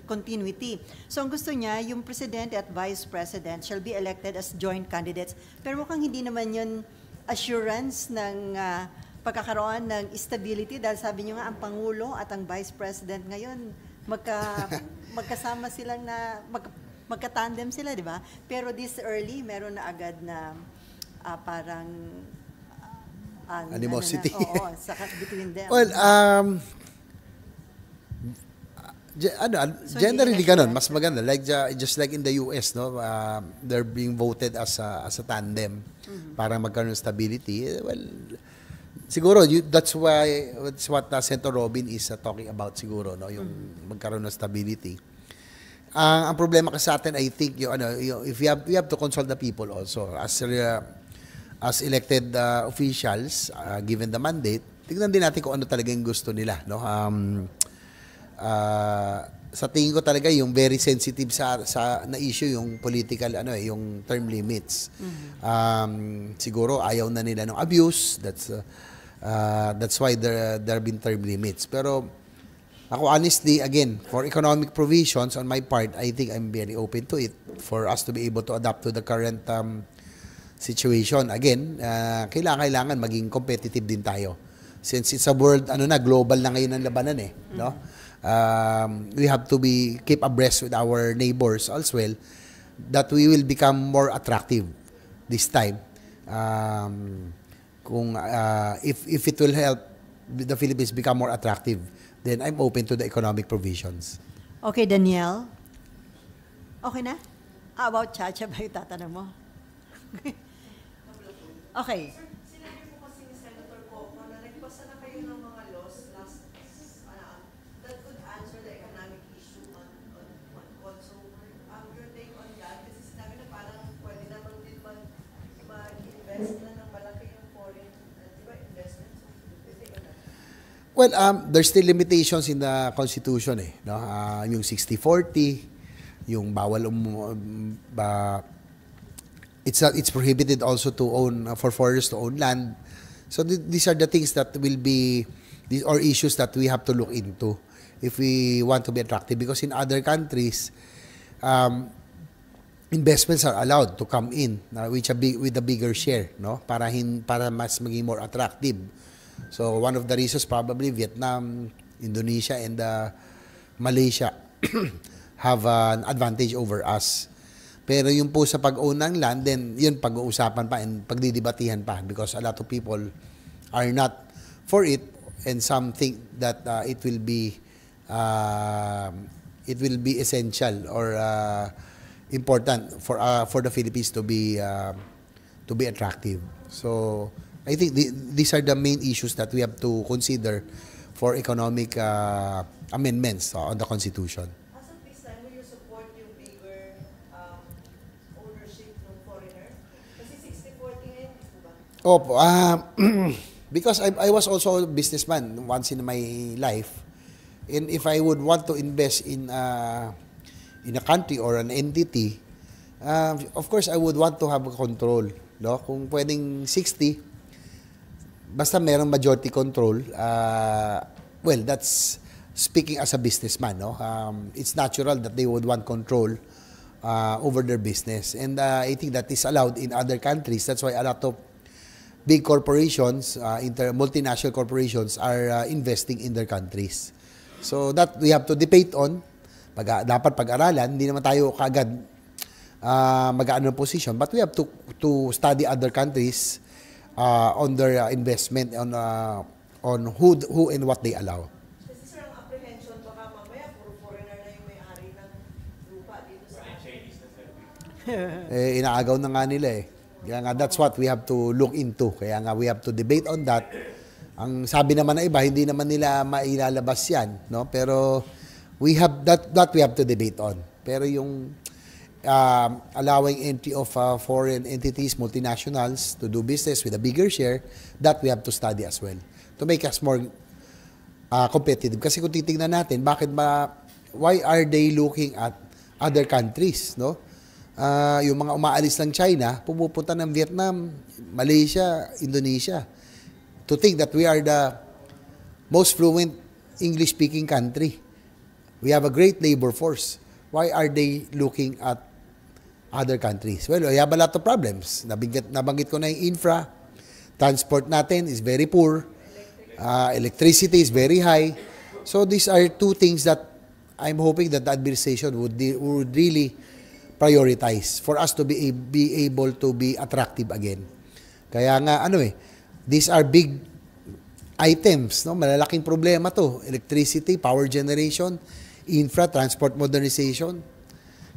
continuity. So ang gusto niya, yung president at vice president shall be elected as joint candidates. Pero mukhang hindi naman yun assurance ng uh, pagkakaroon ng stability dahil sabi niyo nga ang Pangulo at ang Vice President ngayon magka, magkasama silang na mag, magka-tandem sila, di ba? Pero this early, meron na agad na uh, parang uh, animosity ano na, oo, sa, between them. Well, um, ano, so, generally ganun, mas maganda. Like just like in the US, no, uh, they're being voted as a, as a tandem mm-hmm. para magkaroon ng stability. Well, siguro you, that's why that's what uh, Senator Robin is uh, talking about siguro, no, yung mm-hmm. magkaroon ng stability Uh, ang problema kasi sa atin, I think, you, ano, yung, if you have, you have to consult the people also. As, uh, as elected uh, officials, uh, given the mandate, tignan din natin kung ano talaga yung gusto nila. No? Um, uh, sa tingin ko talaga yung very sensitive sa sa na issue yung political ano eh yung term limits. Mm-hmm. Um siguro ayaw na nila ng abuse that's uh, uh, that's why there there have been term limits. Pero ako honestly, again, for economic provisions on my part, I think I'm very open to it for us to be able to adapt to the current um, situation. Again, uh, kailangan, kailangan maging competitive din tayo. Since it's a world, ano na, global na ngayon ang labanan eh. Mm-hmm. No? Um, we have to be, keep abreast with our neighbors as well that we will become more attractive this time. Um, kung uh, if if it will help the Philippines become more attractive, then I'm open to the economic provisions. Okay, Danielle? Okay na? How about Chacha ba yung tatanong mo? okay. Well, um, there's still limitations in the Constitution eh. No? Uh, yung 60-40, yung bawal um, ba, it's, uh, it's prohibited also to own, uh, for foreigners to own land. So th these are the things that will be, these or issues that we have to look into if we want to be attractive. Because in other countries, um, investments are allowed to come in uh, which a big, with a bigger share no para hin, para mas maging more attractive So one of the reasons probably Vietnam, Indonesia, and uh, Malaysia have an advantage over us. Pero yung po sa pag-own ng land, then yun pag-uusapan pa and pagdidibatihan pa because a lot of people are not for it and some think that uh, it will be uh, it will be essential or uh, important for uh, for the Philippines to be uh, to be attractive. So I think the, these are the main issues that we have to consider for economic uh, amendments uh, on the Constitution. As of this time, will you support yung bigger um, ownership ng foreigners? Kasi 60-40 ngayon, ba? Opo. Uh, because I, I was also a businessman once in my life. And if I would want to invest in uh, in a country or an entity, uh, of course, I would want to have control. No? Kung pwedeng 60, basta merong majority control, uh, well, that's speaking as a businessman, no? Um, it's natural that they would want control uh, over their business. And uh, I think that is allowed in other countries. That's why a lot of big corporations, uh, inter multinational corporations are uh, investing in their countries. So that we have to debate on. Pag, uh, dapat pag-aralan, hindi naman tayo kagad uh, mag-ano position. But we have to, to study other countries uh, on their uh, investment on uh, on who who and what they allow. Kasi sir, ang apprehension baka mamaya puro foreigner na yung may-ari ng lupa dito sa Chinese eh, inaagaw na nga nila eh. Kaya nga, that's what we have to look into. Kaya nga, we have to debate on that. Ang sabi naman ng na iba, hindi naman nila mailalabas yan. No? Pero we have that, that we have to debate on. Pero yung um, allowing entry of uh, foreign entities, multinationals, to do business with a bigger share, that we have to study as well to make us more uh, competitive. Kasi kung titingnan natin, bakit ba, why are they looking at other countries, no? Uh, yung mga umaalis ng China, pumupunta ng Vietnam, Malaysia, Indonesia. To think that we are the most fluent English-speaking country. We have a great labor force. Why are they looking at other countries. Well, we have a lot of problems. Nabanggit, nabanggit ko na yung infra. Transport natin is very poor. Uh, electricity is very high. So these are two things that I'm hoping that the administration would, would really prioritize for us to be, be able to be attractive again. Kaya nga, ano eh, these are big items, no? malalaking problema to. Electricity, power generation, infra, transport modernization,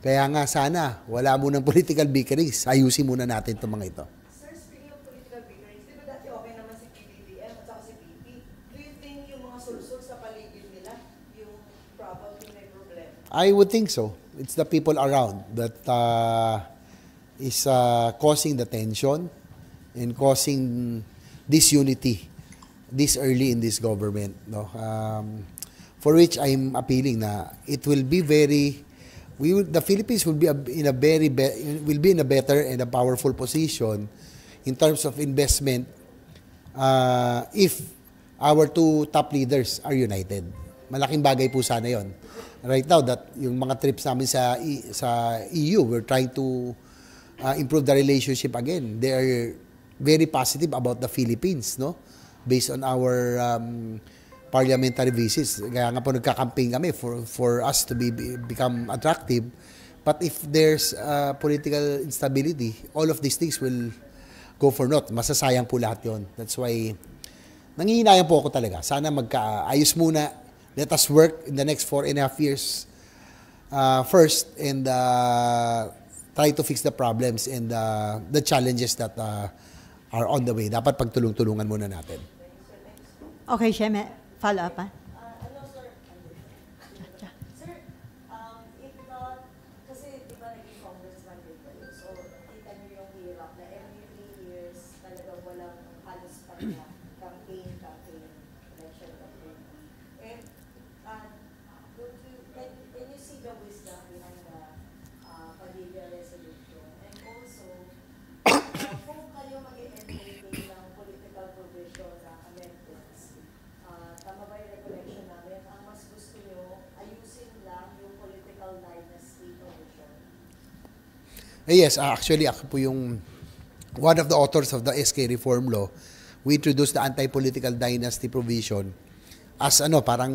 kaya nga sana, wala mo ng political bickeries. Ayusin muna natin itong mga ito. Sir, speaking of political bickeries, di ba dati okay naman si PDDM at saka si PP? Do you think yung mga sulsul sa paligid nila, yung probably may problema? I would think so. It's the people around that uh, is uh, causing the tension and causing disunity this early in this government. No? Um, for which I'm appealing na it will be very we will, the Philippines would be in a very be, will be in a better and a powerful position in terms of investment uh, if our two top leaders are united. Malaking bagay po sana 'yon. Right now that yung mga trips namin sa e, sa EU, we're trying to uh, improve the relationship again. They are very positive about the Philippines, no? Based on our um, parliamentary visits. Kaya nga po nagkakamping kami for, for us to be, become attractive. But if there's uh, political instability, all of these things will go for naught. Masasayang po lahat yon. That's why nangihinayan po ako talaga. Sana magkaayos muna. Let us work in the next four and a half years uh, first and uh, try to fix the problems and uh, the challenges that uh, are on the way. Dapat pagtulong-tulungan muna natin. Okay, Sheme. Follow-upan? Eh, yes, ah, actually ako po yung one of the authors of the SK Reform Law. We introduced the anti-political dynasty provision as ano, parang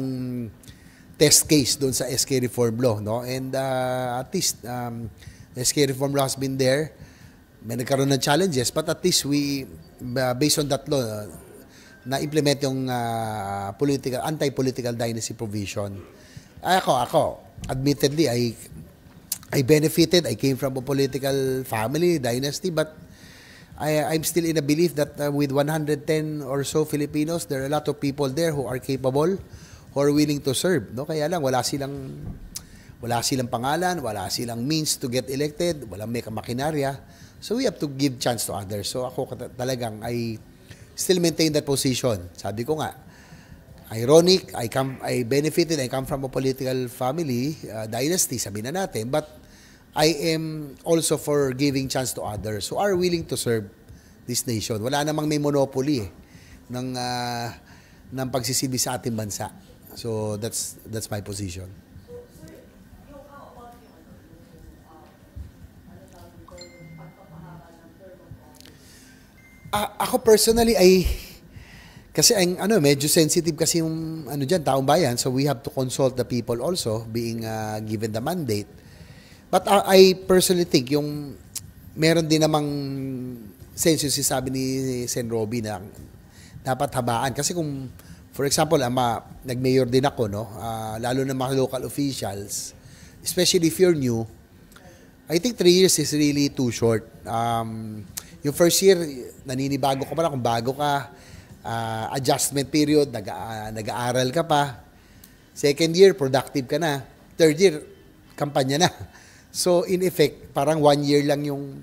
test case doon sa SK Reform Law. No? And uh, at least um, SK Reform Law has been there. May nagkaroon ng challenges but at least we, uh, based on that law, na-implement yung uh, political, anti-political dynasty provision. Ako, ako, admittedly, I I benefited. I came from a political family, dynasty, but I, I'm still in a belief that uh, with 110 or so Filipinos, there are a lot of people there who are capable, who are willing to serve. No? Kaya lang, wala silang, wala silang pangalan, wala silang means to get elected, walang may kamakinarya. So we have to give chance to others. So ako talagang, I still maintain that position. Sabi ko nga, ironic, I come I benefited, I come from a political family, uh, dynasty, sabi na natin, but I am also for giving chance to others who are willing to serve this nation. Wala namang may monopoly eh, ng uh, ng pagsisilbi sa ating bansa. So that's that's my position. Uh, ako personally, I kasi ang ano, medyo sensitive kasi yung ano diyan, taong bayan. So we have to consult the people also being uh, given the mandate. But uh, I personally think yung meron din namang sense yung sabi ni Sen Robby na dapat habaan. Kasi kung, for example, ama, nag-mayor din ako, no? Uh, lalo na mga local officials, especially if you're new, I think three years is really too short. Um, yung first year, naninibago ka pa na kung bago ka uh, adjustment period, nag, ah, aaral ka pa. Second year, productive ka na. Third year, kampanya na. So, in effect, parang one year lang yung,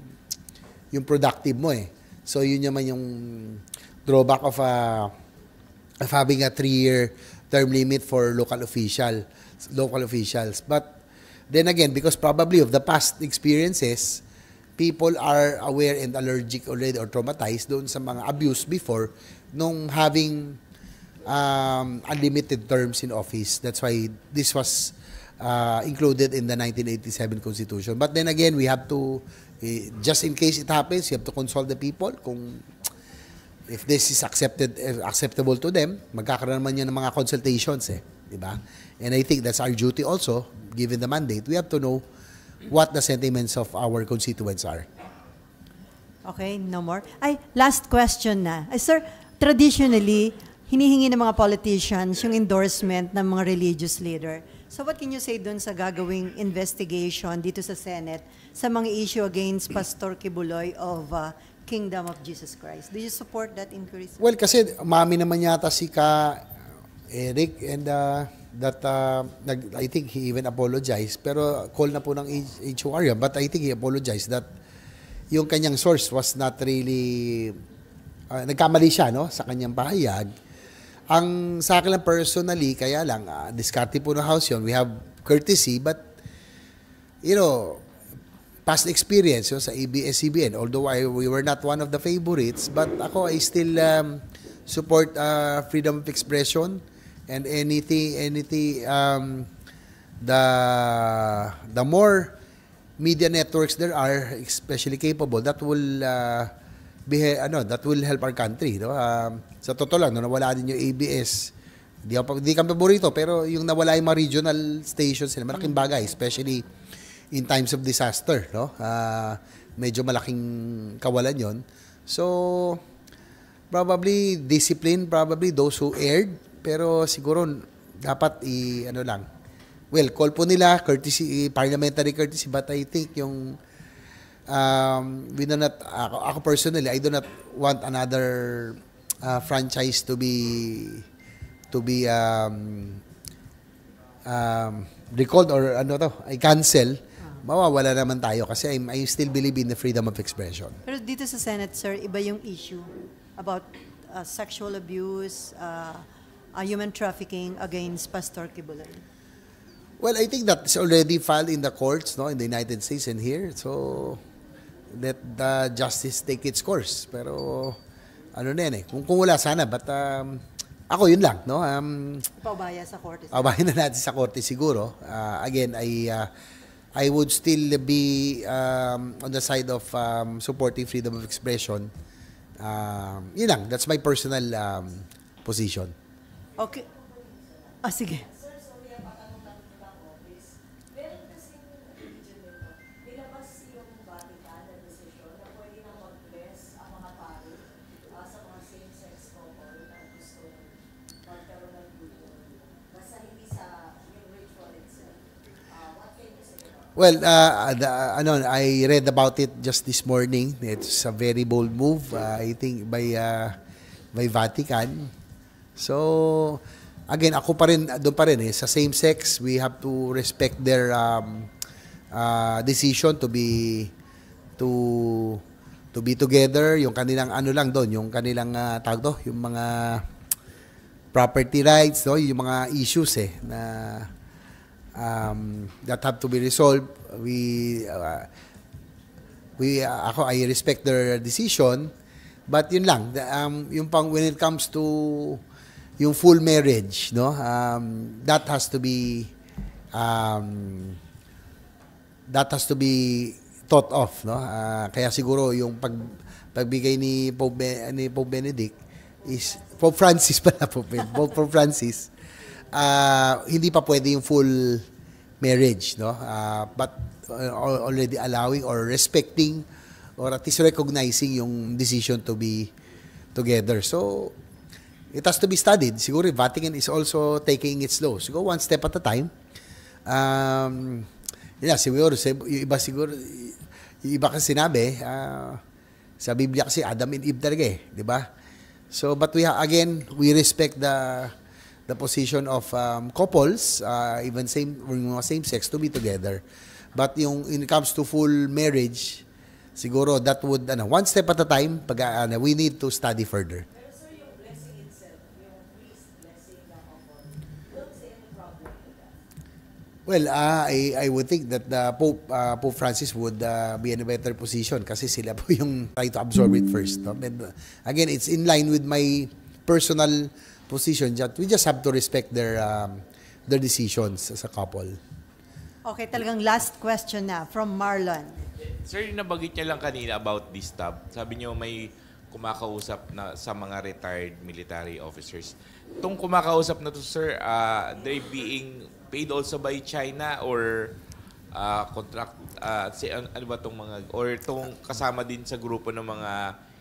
yung productive mo eh. So, yun naman yung drawback of, a, ah, of having a three-year term limit for local official local officials. But then again, because probably of the past experiences, people are aware and allergic already or traumatized doon sa mga abuse before, nung having um, unlimited terms in office. That's why this was uh, included in the 1987 Constitution. But then again, we have to, uh, just in case it happens, you have to consult the people kung if this is accepted eh, acceptable to them, magkakaroon naman yan ng mga consultations eh. Diba? And I think that's our duty also, given the mandate. We have to know what the sentiments of our constituents are. Okay, no more. I last question na. Ay, sir, traditionally, hinihingi ng mga politicians yung endorsement ng mga religious leader. So what can you say dun sa gagawing investigation dito sa Senate sa mga issue against Pastor Kibuloy of uh, Kingdom of Jesus Christ? Do you support that inquiry? Well, kasi mami naman yata si Ka Eric eh, and uh, that uh, I think he even apologized. Pero call na po ng H- HOR yan. But I think he apologized that yung kanyang source was not really uh, nagkamali siya no, sa kanyang pahayag. Ang sa akin lang personally, kaya lang, uh, diskarte po ng house yon We have courtesy, but, you know, past experience yun, sa ABS-CBN. Although I, we were not one of the favorites, but ako, I still um, support uh, freedom of expression and anything, anything, um, the, the more media networks there are, especially capable, that will... Uh, beha- ano, that will help our country. No? Um, sa totoo lang, no, nawala din yung ABS. Di, ako, di kami paborito, pero yung nawala yung mga regional stations nila, malaking bagay, especially in times of disaster. No? Uh, medyo malaking kawalan yon So, probably discipline, probably those who aired, pero siguro dapat i ano lang. Well, call po nila courtesy parliamentary courtesy but I think yung um, we do not, ako, ako personally, I do not want another uh, franchise to be, to be um, um, recalled or ano to, I cancel ah. mawawala naman tayo kasi I'm, I still believe in the freedom of expression. Pero dito sa Senate, sir, iba yung issue about uh, sexual abuse, uh, uh, human trafficking against Pastor Kibuloy. Well, I think that's already filed in the courts, no, in the United States and here. So, let the justice take its course. Pero ano na yan eh. Kung, kung wala sana, but um, ako yun lang. No? Um, paubaya sa korte. Paubaya na natin sa korte siguro. Uh, again, I, uh, I would still be um, on the side of um, supporting freedom of expression. Um, yun lang. That's my personal um, position. Okay. Ah, sige. Well, uh, uh the, uh, ano, I read about it just this morning. It's a very bold move, uh, I think, by, uh, by Vatican. So, again, ako pa rin, doon pa rin eh, sa same sex, we have to respect their um, uh, decision to be, to, to be together, yung kanilang ano lang doon, yung kanilang, uh, tawag to, yung mga property rights, no? yung mga issues eh, na, um, that have to be resolved. We, uh, we, uh, ako, I respect their decision. But yun lang, the, um, yung pang when it comes to yung full marriage, no? Um, that has to be um, that has to be thought of, no? Uh, kaya siguro yung pag pagbigay ni Pope, ni Pope Benedict is Pope Francis pala Pope, Pope Francis uh, hindi pa pwede yung full marriage, no? Uh, but uh, already allowing or respecting or at least recognizing yung decision to be together. So, it has to be studied. Siguro, Vatican is also taking it slow. Siguro, one step at a time. Um, yeah, siguro, yung iba siguro, yung iba kasi sinabi, uh, sa Biblia kasi Adam and Eve talaga eh, di ba? So, but we, again, we respect the the position of um, couples, uh, even same, mga same-sex, to be together. But yung in it comes to full marriage, siguro that would, ano, one step at a time, pag, uh, ano, we need to study further. Well, uh, I, I would think that the Pope, uh, Pope Francis would uh, be in a better position kasi sila po yung try to absorb it first. No? And, again, it's in line with my personal position dyan. We just have to respect their, um, their decisions as a couple. Okay, talagang last question na from Marlon. Sir, nabagit niya lang kanina about this tab. Sabi niyo may kumakausap na sa mga retired military officers. Itong kumakausap na to, sir, uh, they being paid also by China or uh, contract, uh, si, an, ano ba itong mga, or itong kasama din sa grupo ng mga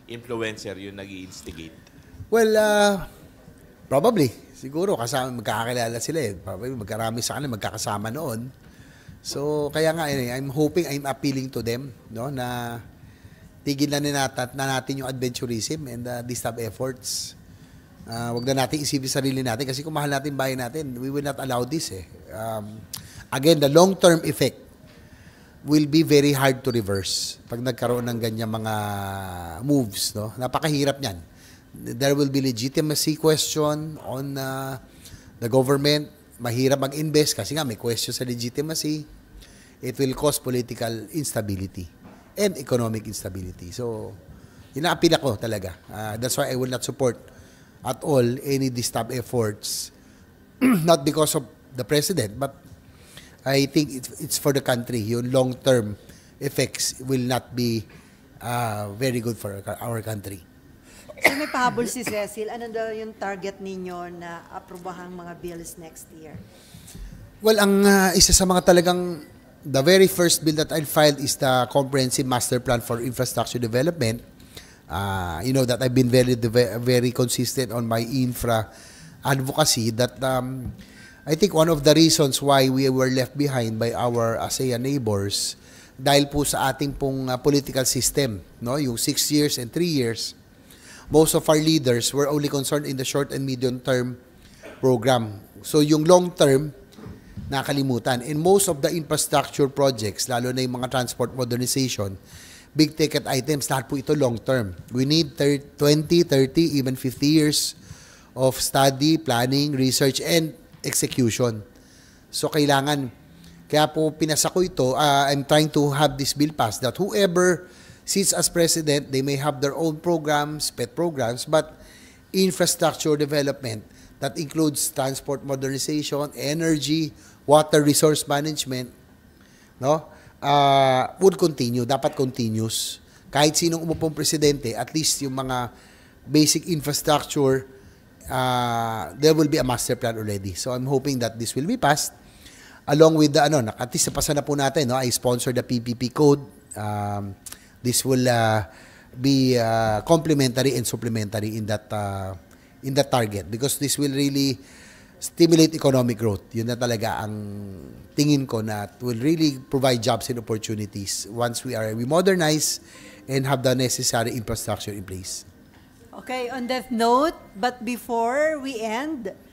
influencer yung nag instigate Well, uh, Probably. Siguro kasama, magkakakilala sila eh. Probably magkarami sa kanila, magkakasama noon. So, kaya nga, eh, I'm hoping, I'm appealing to them, no, na tigil na, natin, na natin yung adventurism and uh, these type efforts. Uh, wag na natin isipin sarili natin kasi kung mahal natin bahay natin, we will not allow this eh. Um, again, the long-term effect will be very hard to reverse pag nagkaroon ng ganyan mga moves. No? Napakahirap niyan there will be legitimacy question on uh, the government. Mahirap mag-invest kasi nga may question sa legitimacy. It will cause political instability and economic instability. So, inaapil ko talaga. Uh, that's why I will not support at all any disturb efforts. not because of the president, but I think it's, it's for the country. Yung long-term effects will not be uh, very good for our country. Sir, eh, may pahabol si Cecil. Ano daw yung target ninyo na aprobahang mga bills next year? Well, ang uh, isa sa mga talagang the very first bill that I filed is the comprehensive master plan for infrastructure development. Uh, you know that I've been very very consistent on my infra advocacy that um, I think one of the reasons why we were left behind by our ASEAN ah, neighbors dahil po sa ating pong uh, political system, no? Yung 6 years and 3 years most of our leaders were only concerned in the short and medium term program. So yung long term, nakalimutan. And most of the infrastructure projects, lalo na yung mga transport modernization, big ticket items, lahat po ito long term. We need 20, 30, even 50 years of study, planning, research, and execution. So kailangan, kaya po pinasa ko ito, uh, I'm trying to have this bill passed that whoever seats as president, they may have their own programs, pet programs, but infrastructure development that includes transport modernization, energy, water resource management, no? Uh, would continue, dapat continuous. Kahit sinong umupong presidente, at least yung mga basic infrastructure, uh, there will be a master plan already. So I'm hoping that this will be passed along with the ano, at least napasa na po natin, no? I sponsor the PPP code. Um, this will uh, be uh, complementary and supplementary in that uh, in that target because this will really stimulate economic growth. Yun na talaga ang tingin ko na will really provide jobs and opportunities once we are we modernize and have the necessary infrastructure in place. Okay, on that note, but before we end,